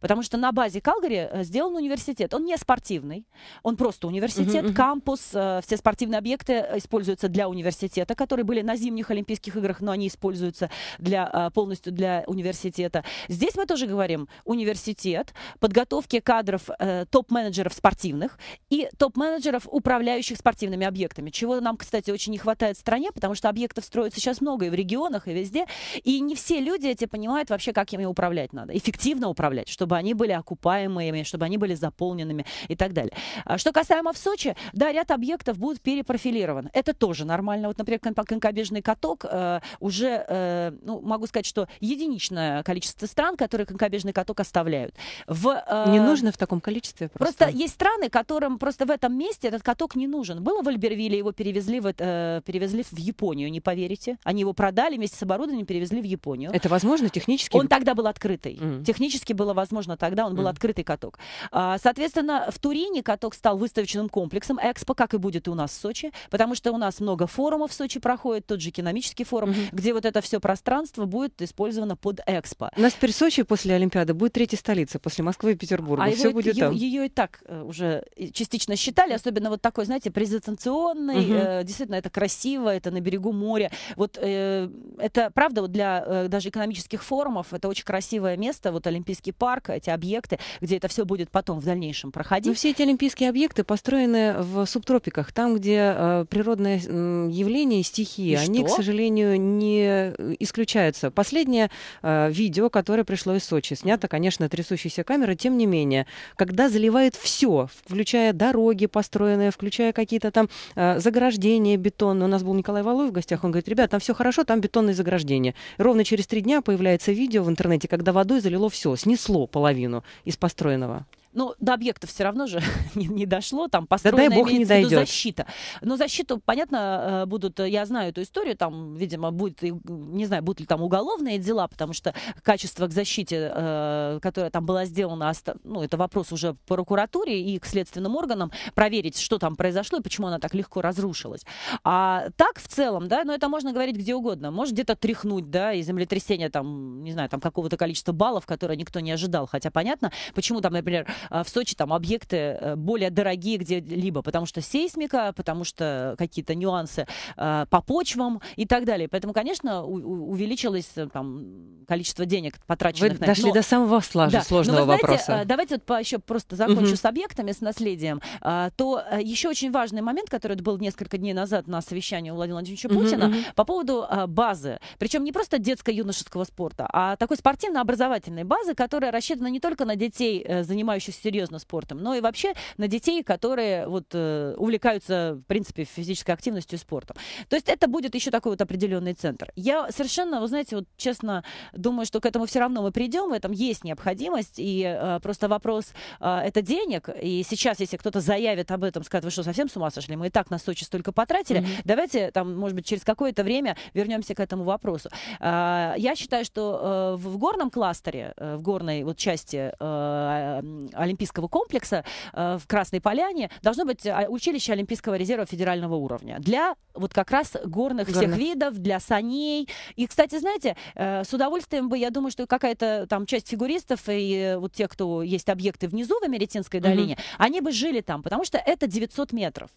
Потому что на базе Калгари э, сделан университет. Он не спортивный, он просто университет, uh-huh, uh-huh. кампус, э, все спортивные объекты э, используются для университета, которые были на зимних Олимпийских играх, но они используются для, полностью для университета. Здесь мы тоже говорим университет, подготовки кадров топ-менеджеров спортивных и топ-менеджеров, управляющих спортивными объектами, чего нам, кстати, очень не хватает в стране, потому что объектов строится сейчас много и в регионах, и везде, и не все люди эти понимают вообще, как ими управлять надо, эффективно управлять, чтобы чтобы они были окупаемыми, чтобы они были заполненными и так далее. А что касаемо в Сочи, да, ряд объектов будут перепрофилированы. Это тоже нормально. Вот, например, конькобежный каток э, уже, э, ну, могу сказать, что единичное количество стран, которые конькобежный каток оставляют. В, э, не нужно в таком количестве просто. Просто есть страны, которым просто в этом месте этот каток не нужен. Было в Альбервилле, его перевезли в, э, перевезли в Японию, не поверите. Они его продали вместе с оборудованием, перевезли в Японию. Это возможно технически? Он тогда был открытый. Mm. Технически было возможно возможно, тогда он был mm-hmm. открытый каток. А, соответственно, в Турине каток стал выставочным комплексом Экспо, как и будет и у нас в Сочи, потому что у нас много форумов в Сочи проходит, тот же экономический форум, mm-hmm. где вот это все пространство будет использовано под Экспо. У нас теперь Сочи после Олимпиады будет третья столица после Москвы и Петербурга. А все будет там. Ее и так э, уже частично считали, особенно вот такой, знаете, презентационный. Mm-hmm. Э, действительно, это красиво, это на берегу моря. Вот э, это правда вот для э, даже экономических форумов это очень красивое место, вот Олимпийский парк парк, эти объекты, где это все будет потом в дальнейшем проходить. Но ну, все эти олимпийские объекты построены в субтропиках, там, где э, природное э, явление и стихии, и они, что? к сожалению, не исключаются. Последнее э, видео, которое пришло из Сочи, снято, конечно, трясущейся камерой, тем не менее, когда заливает все, включая дороги построенные, включая какие-то там э, заграждения бетонные. У нас был Николай Валуев в гостях, он говорит, ребят, там все хорошо, там бетонные заграждения. Ровно через три дня появляется видео в интернете, когда водой залило все, снесло половину из построенного? Ну до объекта все равно же не, не дошло, там построена, да дай бог, не в защита. Но защиту, понятно, э, будут, э, я знаю эту историю, там, видимо, будет, не знаю, будут ли там уголовные дела, потому что качество к защите, э, которая там была сделана, ну, это вопрос уже прокуратуре и к следственным органам, проверить, что там произошло и почему она так легко разрушилась. А так в целом, да, но ну, это можно говорить где угодно. Может где-то тряхнуть, да, и землетрясение там, не знаю, там какого-то количества баллов, которое никто не ожидал. Хотя понятно, почему там, например, а, в Сочи там объекты э, более дорогие где-либо, потому что сейсмика, потому что какие-то нюансы а, по почвам и так далее. Поэтому, конечно, увеличилось э, там, количество денег потраченных. Вы на... дошли но... до самого слаж... да. сложного но вы знаете, вопроса. Э, давайте вот по, еще просто закончу угу. с объектами, с наследием. А, то еще очень важный момент, который был несколько дней назад на совещании у Владимира Владимировича Путина, угу, угу. по поводу базы. Причем не просто детско-юношеского спорта, а такой спортивно-образовательной базы, которая рассчитана не только на детей, занимающихся занимаюсь серьезно спортом, но и вообще на детей, которые вот э, увлекаются, в принципе, физической активностью и спортом. То есть это будет еще такой вот определенный центр. Я совершенно, вы знаете, вот честно думаю, что к этому все равно мы придем, в этом есть необходимость, и э, просто вопрос э, это денег, и сейчас, если кто-то заявит об этом, скажет, вы что, совсем с ума сошли, мы и так на Сочи столько потратили, mm-hmm. давайте там, может быть, через какое-то время вернемся к этому вопросу. Э, я считаю, что э, в горном кластере, э, в горной вот части э, олимпийского комплекса э, в Красной Поляне должно быть э, училище Олимпийского резерва федерального уровня для вот как раз горных, горных. всех видов, для саней. И, кстати, знаете, э, с удовольствием бы, я думаю, что какая-то там часть фигуристов и вот те, кто есть объекты внизу в Америтинской долине, угу. они бы жили там, потому что это 900 метров.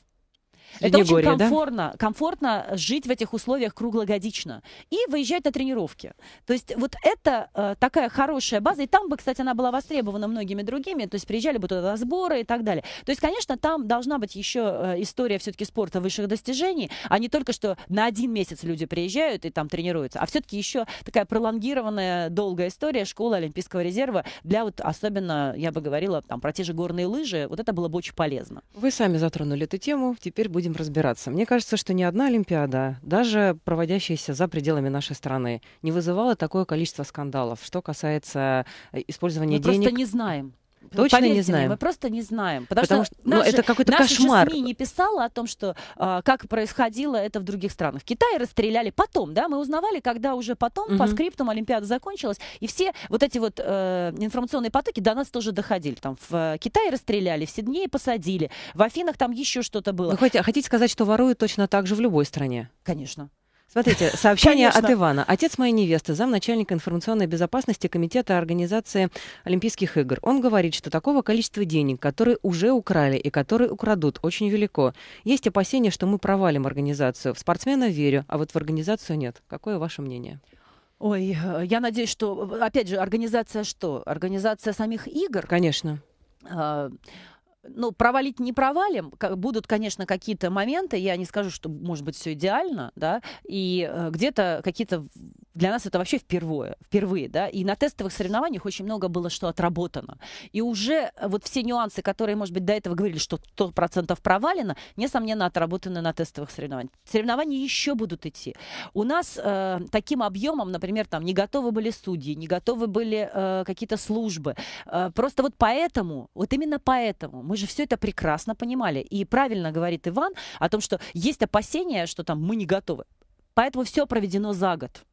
Это очень комфортно, да? комфортно жить в этих условиях круглогодично и выезжать на тренировки. То есть вот это э, такая хорошая база, и там бы, кстати, она была востребована многими другими, то есть приезжали бы туда на сборы и так далее. То есть, конечно, там должна быть еще э, история все-таки спорта высших достижений, а не только что на один месяц люди приезжают и там тренируются, а все-таки еще такая пролонгированная долгая история школы Олимпийского резерва для вот особенно, я бы говорила, там про те же горные лыжи, вот это было бы очень полезно. Вы сами затронули эту тему, теперь будет будем разбираться. Мне кажется, что ни одна Олимпиада, даже проводящаяся за пределами нашей страны, не вызывала такое количество скандалов, что касается э, использования Мы денег. Мы просто не знаем. Точно Поверьте не знаем. Мне, мы просто не знаем. Потому, потому что, что ну, же, это какой-то кошмар. СМИ не писала о том, что а, как происходило это в других странах. В Китае расстреляли потом, да, мы узнавали, когда уже потом, угу. по скриптам, Олимпиада закончилась, и все вот эти вот э, информационные потоки до нас тоже доходили. Там в э, Китае расстреляли, в Сиднее посадили, в Афинах там еще что-то было. Вы хотите, хотите сказать, что воруют точно так же в любой стране? Конечно. Смотрите, сообщение Конечно. от Ивана. Отец моей невесты, замначальник информационной безопасности Комитета Организации Олимпийских игр. Он говорит, что такого количества денег, которые уже украли и которые украдут, очень велико. Есть опасения, что мы провалим организацию. В спортсмена верю, а вот в организацию нет. Какое ваше мнение? Ой, я надеюсь, что, опять же, организация что? Организация самих игр? Конечно. А, ну, провалить не провалим, будут, конечно, какие-то моменты, я не скажу, что, может быть, все идеально, да, и э, где-то какие-то для нас это вообще впервые, впервые, да, и на тестовых соревнованиях очень много было что отработано. И уже э, вот все нюансы, которые, может быть, до этого говорили, что 100% провалено, несомненно, отработаны на тестовых соревнованиях. Соревнования еще будут идти. У нас э, таким объемом, например, там не готовы были судьи, не готовы были э, какие-то службы. Э, просто вот поэтому, вот именно поэтому мы же все это прекрасно понимали. И правильно говорит Иван о том, что есть опасения, что там мы не готовы. Поэтому все проведено за год.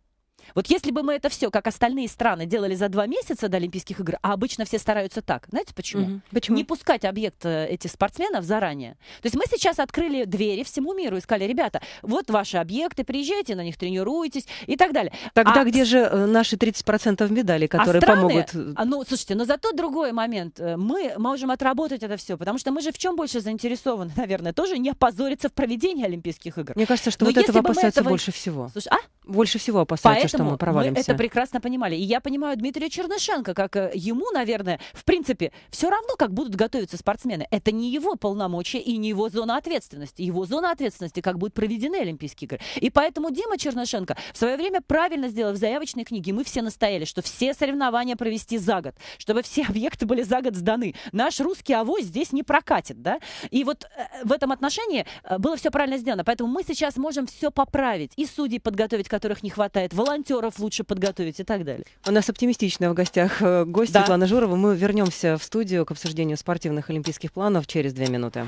Вот если бы мы это все, как остальные страны, делали за два месяца до Олимпийских игр, а обычно все стараются так, знаете почему? Mm -hmm. Почему? Не пускать объект э, этих спортсменов заранее. То есть мы сейчас открыли двери всему миру и сказали, ребята, вот ваши объекты, приезжайте на них, тренируйтесь и так далее. Тогда а... где же э, наши 30% медалей, а которые а страны, помогут? А, ну, слушайте, но зато другой момент. Э, мы можем отработать это все, потому что мы же в чем больше заинтересованы, наверное, тоже не опозориться в проведении Олимпийских игр. Мне кажется, что но вот этого опасаются этого... больше всего. Слушай, а? Больше всего опасаются Поэтому что мы провалимся. Мы это прекрасно понимали. И я понимаю Дмитрия Чернышенко, как э, ему, наверное, в принципе, все равно, как будут готовиться спортсмены. Это не его полномочия и не его зона ответственности. Его зона ответственности, как будут проведены Олимпийские игры. И поэтому Дима Чернышенко в свое время правильно сделал в заявочной книге. Мы все настояли, что все соревнования провести за год, чтобы все объекты были за год сданы. Наш русский авось здесь не прокатит, да? И вот э, в этом отношении э, было все правильно сделано. Поэтому мы сейчас можем все поправить. И судей подготовить, которых не хватает, волонтеров волонтеров лучше подготовить и так далее. У нас оптимистично в гостях э, гость да. Светлана Журова. Мы вернемся в студию к обсуждению спортивных олимпийских планов через две минуты.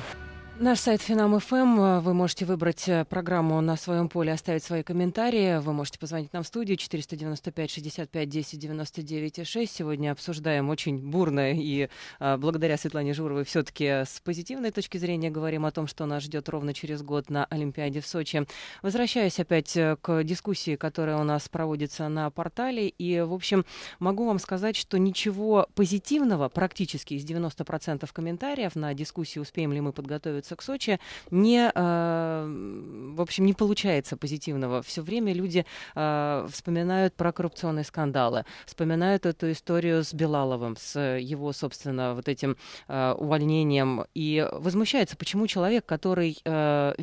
Наш сайт Финам.ФМ. Эм, э, вы можете выбрать э, программу на своем поле, оставить свои комментарии. Вы можете позвонить нам в студию 495 65 10 99 6. Сегодня обсуждаем очень бурно и э, благодаря Светлане Журовой все-таки с позитивной точки зрения говорим о том, что нас ждет ровно через год на Олимпиаде в Сочи. Возвращаясь опять к дискуссии, которая у нас проводится на портале. И, в общем, могу вам сказать, что ничего позитивного практически из 90% комментариев на дискуссии «Успеем ли мы подготовиться возвращаются к Сочи, не, э, в общем, не получается позитивного. Все время люди э, вспоминают про коррупционные скандалы, вспоминают эту историю с Белаловым, с его, собственно, вот этим э, увольнением, и возмущаются, почему человек, который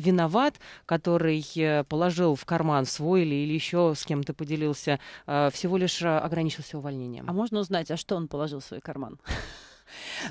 виноват, который положил в карман свой или, или еще с кем-то поделился, всего лишь ограничился увольнением. А можно узнать, а что он положил в свой карман?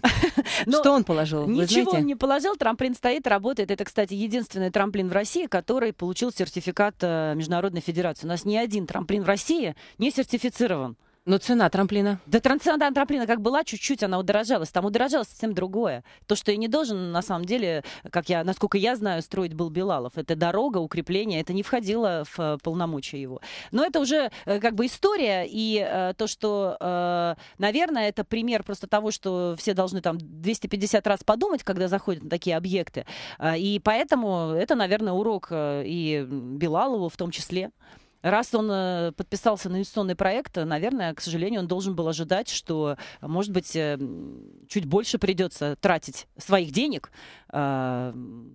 Но Что он положил? Ничего он не положил. Трамплин стоит, работает. Это, кстати, единственный трамплин в России, который получил сертификат э, Международной Федерации. У нас ни один трамплин в России не сертифицирован. Но ну, цена трамплина? Да цена трамплина как была, чуть-чуть она удорожалась. Там удорожалось совсем другое. То, что я не должен, на самом деле, как я, насколько я знаю, строить был Белалов. Это дорога, укрепление, это не входило в э, полномочия его. Но это уже э, как бы история, и э, то, что, э, наверное, это пример просто того, что все должны там 250 раз подумать, когда заходят на такие объекты. Э, и поэтому это, наверное, урок и Белалову в том числе раз он э, подписался на инвестиционный проект, э, наверное, к сожалению, он должен был ожидать, что, э, может быть, чуть больше придется тратить своих денег. А,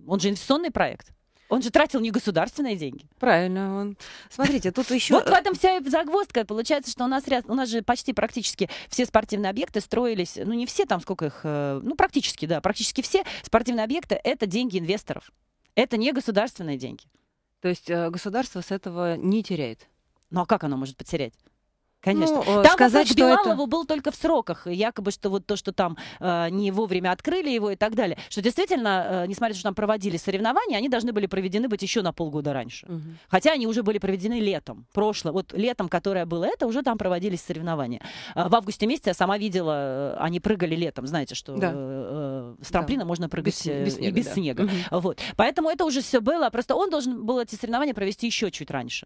он же инвестиционный проект. Он же тратил не государственные деньги. Правильно, он. Смотрите, тут еще. Вот в этом вся загвоздка. Получается, что у нас ряд, у нас же почти практически все спортивные объекты строились, ну не все там, сколько их, ну практически, да, практически все спортивные объекты это деньги инвесторов. Это не государственные деньги. То есть э, государство с этого не теряет. Ну а как оно может потерять? Конечно. Ну, э, там сказать, вопрос что Билалову это... был только в сроках, якобы, что вот то, что там э, не вовремя открыли его и так далее, что действительно, э, несмотря на то, что там проводили соревнования, они должны были проведены быть еще на полгода раньше. Угу. Хотя они уже были проведены летом, прошлое, вот летом, которое было это, уже там проводились соревнования. Э, в августе месяце я сама видела, э, они прыгали летом, знаете, что да. э, э, с трамплина да. можно прыгать без, э, без снега. И без да. снега. Угу. Вот. Поэтому это уже все было, просто он должен был эти соревнования провести еще чуть раньше.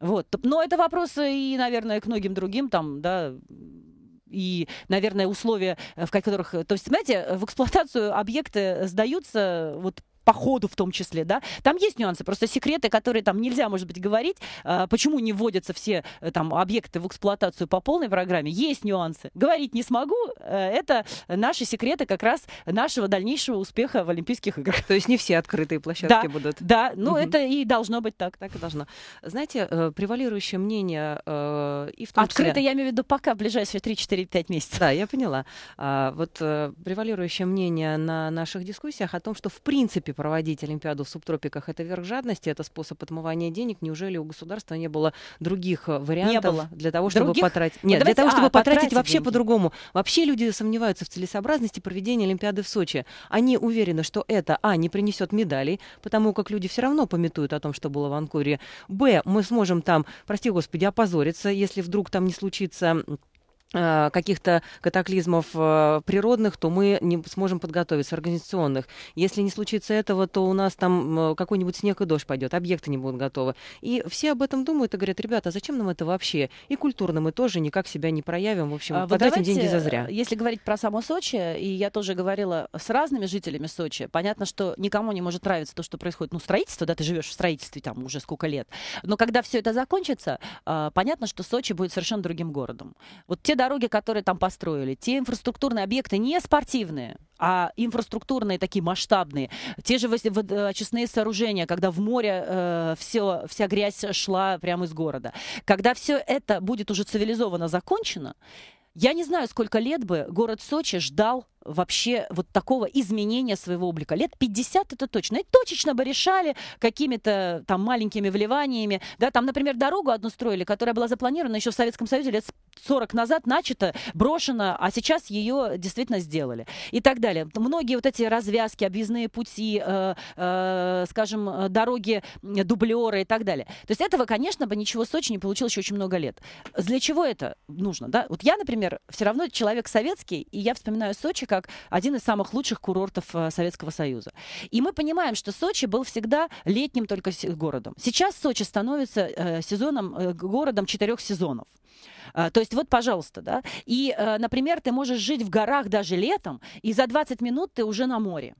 Вот. Но это вопросы э, и, наверное, к многим другим там, да, и, наверное, условия, э, в которых... То есть, знаете, в эксплуатацию объекты сдаются вот по ходу в том числе, да, там есть нюансы, просто секреты, которые там нельзя, может быть, говорить, а, почему не вводятся все э, там объекты в эксплуатацию по полной программе, есть нюансы. Говорить не смогу, э, это наши секреты как раз нашего дальнейшего успеха в Олимпийских играх. То есть не все открытые площадки да, будут. Да, ну угу. это и должно быть так. Так и должно. Знаете, э, превалирующее мнение и в том Открыто, числе... я имею в виду, пока в ближайшие 3-4-5 месяцев. Да, я поняла. А, вот превалирующее мнение на наших дискуссиях о том, что в принципе проводить Олимпиаду в субтропиках — это верх жадности, это способ отмывания денег. Неужели у государства не было других э, вариантов не было. для того, чтобы других? потратить? Ну, Нет, вот для того, а, чтобы а, потратить, потратить вообще по-другому. Вообще люди сомневаются в целесообразности проведения Олимпиады в Сочи. Они уверены, что это, а, не принесет медалей, потому как люди все равно пометуют о том, что было в Анкоре. Б, мы сможем там, прости господи, опозориться, если вдруг там не случится Э, каких-то катаклизмов э, природных, то мы не сможем подготовиться, организационных. Если не случится этого, то у нас там какой-нибудь снег и дождь пойдет, объекты не будут готовы. И все об этом думают и говорят, ребята, а зачем нам это вообще? И культурно мы тоже никак себя не проявим, в общем, а, потратим давайте, деньги зазря. Э, если говорить про само Сочи, и я тоже говорила с разными жителями Сочи, понятно, что никому не может нравиться то, что происходит, ну, строительство, да, ты живешь в строительстве там уже сколько лет, но когда все это закончится, а, понятно, что Сочи будет совершенно другим городом. Вот те дороги, которые там построили, те инфраструктурные объекты не спортивные, а инфраструктурные такие масштабные. Те же э, очистные сооружения, когда в море э, все, вся грязь шла прямо из города. Когда все это будет уже цивилизованно закончено, я не знаю, сколько лет бы город Сочи ждал вообще вот такого изменения своего облика. Лет 50 это точно. И точечно бы решали какими-то там маленькими вливаниями. Да, там, например, дорогу одну строили, которая была запланирована еще в Советском Союзе лет 40 назад, начата, брошена, а сейчас ее действительно сделали. И так далее. Многие вот эти развязки, объездные пути, э, э, скажем, э, дороги, дублеры и так далее. То есть этого, конечно, бы ничего в Сочи не получилось еще очень много лет. Для чего это нужно? Да? Вот я, например, все равно человек советский, и я вспоминаю Сочи как как один из самых лучших курортов э, Советского Союза. И мы понимаем, что Сочи был всегда летним только городом. Сейчас Сочи становится э, сезоном, э, городом четырех сезонов. То есть вот, пожалуйста, да. И, например, ты можешь жить в горах даже летом, и за 20 минут ты уже на море.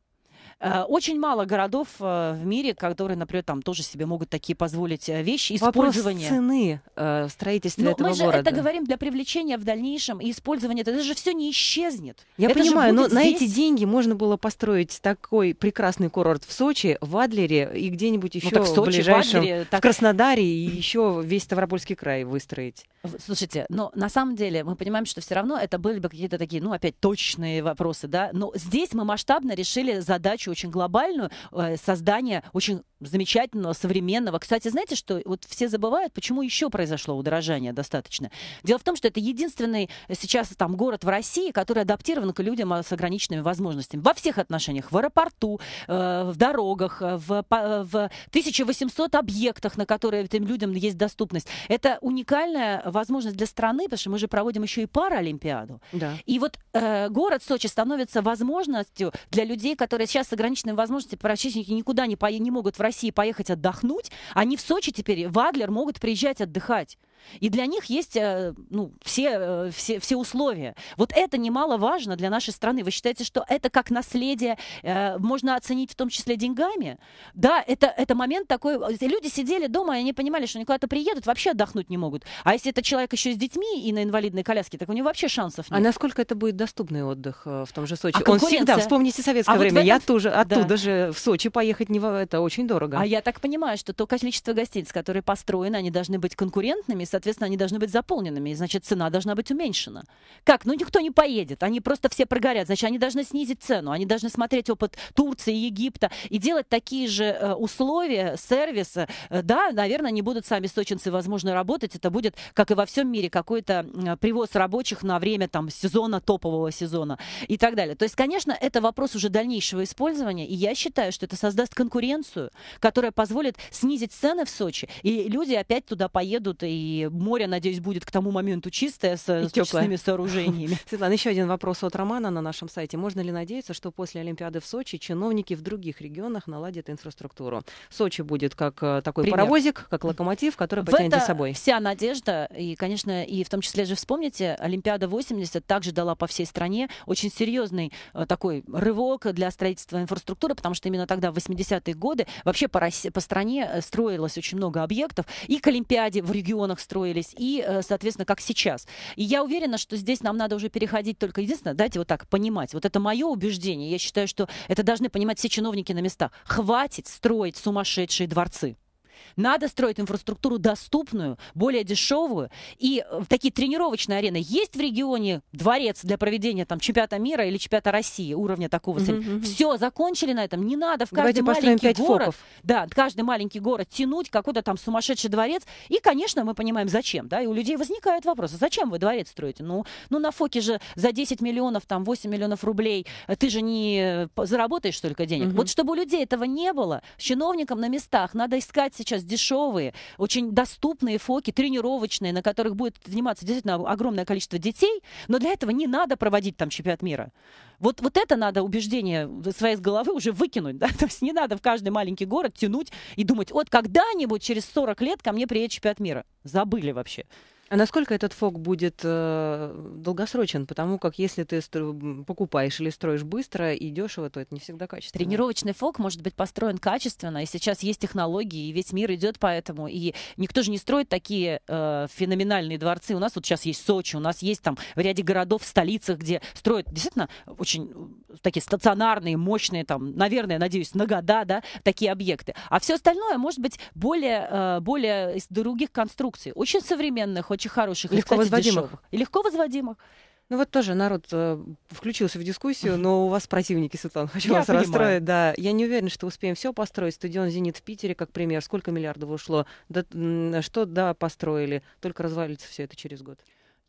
Э, очень мало городов э, в мире, которые, например, там тоже себе могут такие позволить э, вещи. использования. Использование. цены строительства но этого мы же города. это говорим для привлечения в дальнейшем и использования. Это же все не исчезнет. Я это понимаю, но здесь. на эти деньги можно было построить такой прекрасный курорт в Сочи, в Адлере и где-нибудь еще ну, так в, Сочи, в ближайшем, в, Адлере, так... в Краснодаре и еще весь Ставропольский край выстроить. Слушайте, но на самом деле мы понимаем, что все равно это были бы какие-то такие, ну опять точные вопросы, да. Но здесь мы масштабно решили задачу задачу очень глобальную э, создания очень замечательного, современного. Кстати, знаете, что вот все забывают, почему еще произошло удорожание достаточно. Дело в том, что это единственный сейчас там город в России, который адаптирован к людям а, с ограниченными возможностями. Во всех отношениях. В аэропорту, э, в дорогах, э, в, э, в 1800 объектах, на которые этим людям есть доступность. Это уникальная возможность для страны, потому что мы же проводим еще и паралимпиаду. Да. И вот э, город Сочи становится возможностью для людей, которые сейчас с ограниченными возможностями практически никуда не, по- не могут в России поехать отдохнуть, они в Сочи теперь в Адлер могут приезжать отдыхать. И для них есть э, ну, все, э, все, все условия. Вот это немаловажно для нашей страны. Вы считаете, что это как наследие э, можно оценить в том числе деньгами? Да, это, это момент такой. Люди сидели дома, и они понимали, что они куда-то приедут, вообще отдохнуть не могут. А если это человек еще с детьми и на инвалидной коляске, так у него вообще шансов а нет. А насколько это будет доступный отдых в том же Сочи? А Он всегда, вспомните советское а время, вот этом... я тоже оттуда да. же в Сочи поехать не это очень дорого. А я так понимаю, что то количество гостиниц, которые построены, они должны быть конкурентными соответственно, они должны быть заполненными, и, значит, цена должна быть уменьшена. Как? Ну, никто не поедет, они просто все прогорят. Значит, они должны снизить цену, они должны смотреть опыт Турции, Египта и делать такие же э, условия сервиса. Э, да, наверное, не будут сами сочинцы, возможно, работать. Это будет, как и во всем мире, какой-то привоз рабочих на время там сезона, топового сезона и так далее. То есть, конечно, это вопрос уже дальнейшего использования, и я считаю, что это создаст конкуренцию, которая позволит снизить цены в Сочи, и люди опять туда поедут и море, надеюсь, будет к тому моменту чистое с, с честными сооружениями. Светлана, еще один вопрос от Романа на нашем сайте. Можно ли надеяться, что после Олимпиады в Сочи чиновники в других регионах наладят инфраструктуру? Сочи будет как э, такой Пример. паровозик, как локомотив, который потянет за собой. Вся надежда, и, конечно, и в том числе же вспомните, Олимпиада 80 также дала по всей стране очень серьезный э, такой рывок для строительства инфраструктуры, потому что именно тогда, в 80-е годы, вообще по, России, по стране э, строилось очень много объектов, и к Олимпиаде в регионах строились, и, э, соответственно, как сейчас. И я уверена, что здесь нам надо уже переходить только единственное, дайте вот так понимать. Вот это мое убеждение. Я считаю, что это должны понимать все чиновники на местах. Хватит строить сумасшедшие дворцы. Надо строить инфраструктуру доступную, более дешевую. И э, такие тренировочные арены. Есть в регионе дворец для проведения там, чемпионата мира или чемпионата России уровня такого. Uh-huh, Все, закончили на этом. Не надо в каждый Давайте маленький город. Фоков. Да, каждый маленький город тянуть какой-то там сумасшедший дворец. И, конечно, мы понимаем, зачем. Да? И у людей возникает вопрос, а зачем вы дворец строите? Ну, ну на Фоке же за 10 миллионов, там 8 миллионов рублей э, ты же не э, заработаешь столько денег. Uh-huh. Вот чтобы у людей этого не было, чиновникам на местах надо искать сейчас сейчас дешевые, очень доступные фоки, тренировочные, на которых будет заниматься действительно огромное количество детей, но для этого не надо проводить там чемпионат мира. Вот, вот это надо убеждение своей из головы уже выкинуть. Да? То есть не надо в каждый маленький город тянуть и думать, вот когда-нибудь через 40 лет ко мне приедет чемпионат мира. Забыли вообще. А насколько этот фок будет э, долгосрочен? Потому как если ты стро- покупаешь или строишь быстро и дешево, то это не всегда качественно. Тренировочный фок может быть построен качественно, и сейчас есть технологии, и весь мир идет по этому. И никто же не строит такие э, феноменальные дворцы. У нас вот сейчас есть Сочи, у нас есть там в ряде городов, столицах, где строят действительно очень э, такие стационарные, мощные, там, наверное, надеюсь, на года, да, такие объекты. А все остальное может быть более, э, более из других конструкций, очень современных, очень хороших, легко и, кстати, возводимых. Дешевых. И легко возводимых. Ну вот тоже народ э, включился в дискуссию, но у вас противники, Светлана, хочу я вас понимаю. расстроить. Да, я не уверена, что успеем все построить. Стадион «Зенит» в Питере, как пример, сколько миллиардов ушло. Да, что, да, построили, только развалится все это через год.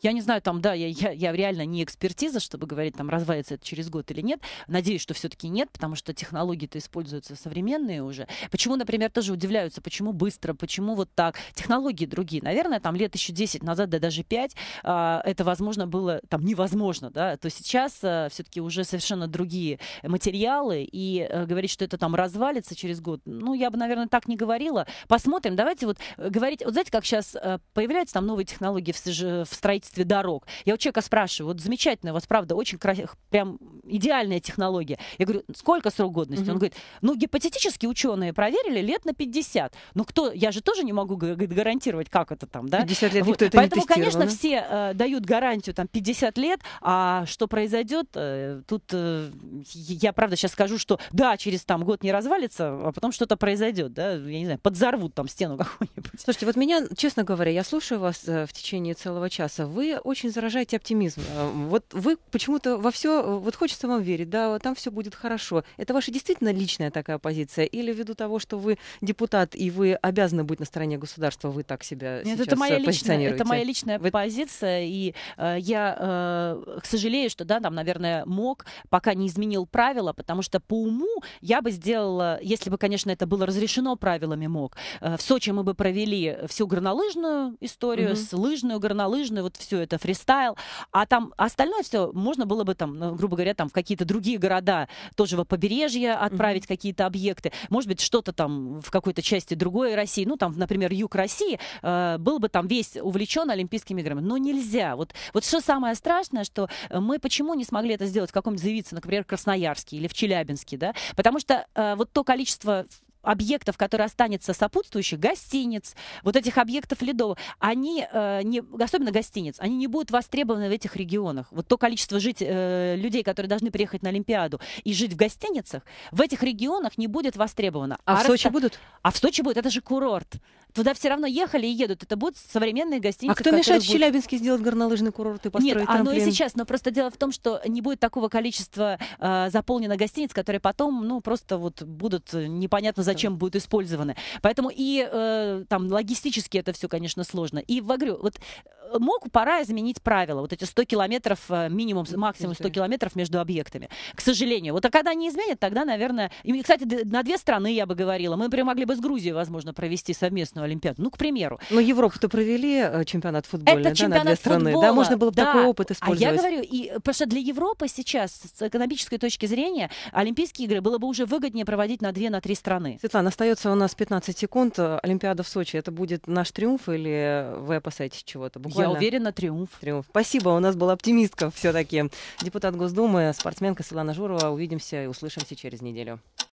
Я не знаю, там, да, я, я, я реально не экспертиза, чтобы говорить, там, развалится это через год или нет. Надеюсь, что все-таки нет, потому что технологии-то используются современные уже. Почему, например, тоже удивляются, почему быстро, почему вот так. Технологии другие. Наверное, там лет еще 10 назад, да даже 5, а, это возможно было, там, невозможно, да, то сейчас а, все-таки уже совершенно другие материалы, и э, говорить, что это там развалится через год, ну, я бы, наверное, так не говорила. Посмотрим, давайте вот э, говорить, вот знаете, как сейчас э, появляются там новые технологии в, в строительстве, строительстве дорог. Я у человека спрашиваю, вот замечательно, у вас правда очень красиво, прям идеальная технология. Я говорю, «Ну, сколько срок годности? Угу. Он говорит, ну гипотетически ученые проверили лет на 50. Ну кто, я же тоже не могу гарантировать, как это там, да? 50 лет вот. никто это Поэтому, не конечно, все э, дают гарантию там 50 лет, а что произойдет, э, тут э, я правда сейчас скажу, что да, через там год не развалится, а потом что-то произойдет, да, я не знаю, подзорвут там стену какую-нибудь. Слушайте, вот меня, честно говоря, я слушаю вас э, в течение целого часа, вы вы очень заражаете оптимизм. Э, вот вы почему-то во все, э, вот хочется вам верить, да, там все будет хорошо. Это ваша действительно личная такая позиция? Или ввиду того, что вы депутат и вы обязаны быть на стороне государства, вы так себя Нет, это моя э, личная, это моя личная вы... позиция, и э, я, э, к сожалению, что, да, там, наверное, мог, пока не изменил правила, потому что по уму я бы сделала, если бы, конечно, это было разрешено правилами мог, э, в Сочи мы бы провели всю горнолыжную историю, угу. с лыжную, горнолыжную, вот все все это фристайл, а там остальное все можно было бы там, ну, грубо говоря, там в какие-то другие города тоже во побережье отправить mm-hmm. какие-то объекты, может быть, что-то там в какой-то части другой России, ну там, например, юг России, э, был бы там весь увлечен Олимпийскими играми, но нельзя. Вот, вот что самое страшное, что мы почему не смогли это сделать в каком-нибудь заявиться, например, в Красноярске или в Челябинске, да, потому что э, вот то количество объектов, которые останется сопутствующих, гостиниц, вот этих объектов ледового, они, э, не, особенно гостиниц, они не будут востребованы в этих регионах. Вот то количество жить, э, людей, которые должны приехать на Олимпиаду и жить в гостиницах, в этих регионах не будет востребовано. А, а в Сочи будут? А в Сочи будет, это же курорт. Туда все равно ехали и едут. Это будут современные гостиницы. А кто мешает будут... Челябинске сделать горнолыжный курорт и построить Нет, трамплин? оно и сейчас. Но просто дело в том, что не будет такого количества э, заполнено гостиниц, которые потом, ну, просто вот будут э, непонятно зачем чем будут использованы. Поэтому и э, там логистически это все, конечно, сложно. И говорю, вот мог, пора изменить правила. Вот эти 100 километров, э, минимум, максимум 100 километров между объектами. К сожалению. Вот а когда они изменят, тогда, наверное... И, кстати, на две страны, я бы говорила. Мы прям могли бы с Грузией, возможно, провести совместную Олимпиаду. Ну, к примеру. Но ну, Европу-то провели э, чемпионат футбола, Это да, чемпионат на две футбола. страны. Да, можно было бы да. такой опыт использовать. А я говорю, и, э, потому что для Европы сейчас, с экономической точки зрения, Олимпийские игры было бы уже выгоднее проводить на две, на три страны. Светлана, остается у нас 15 секунд. Олимпиада в Сочи, это будет наш триумф или вы опасаетесь чего-то? Буквально я уверена, триумф. Триумф. Спасибо, у нас была оптимистка все-таки. Депутат Госдумы, спортсменка Светлана Журова. Увидимся и услышимся через неделю.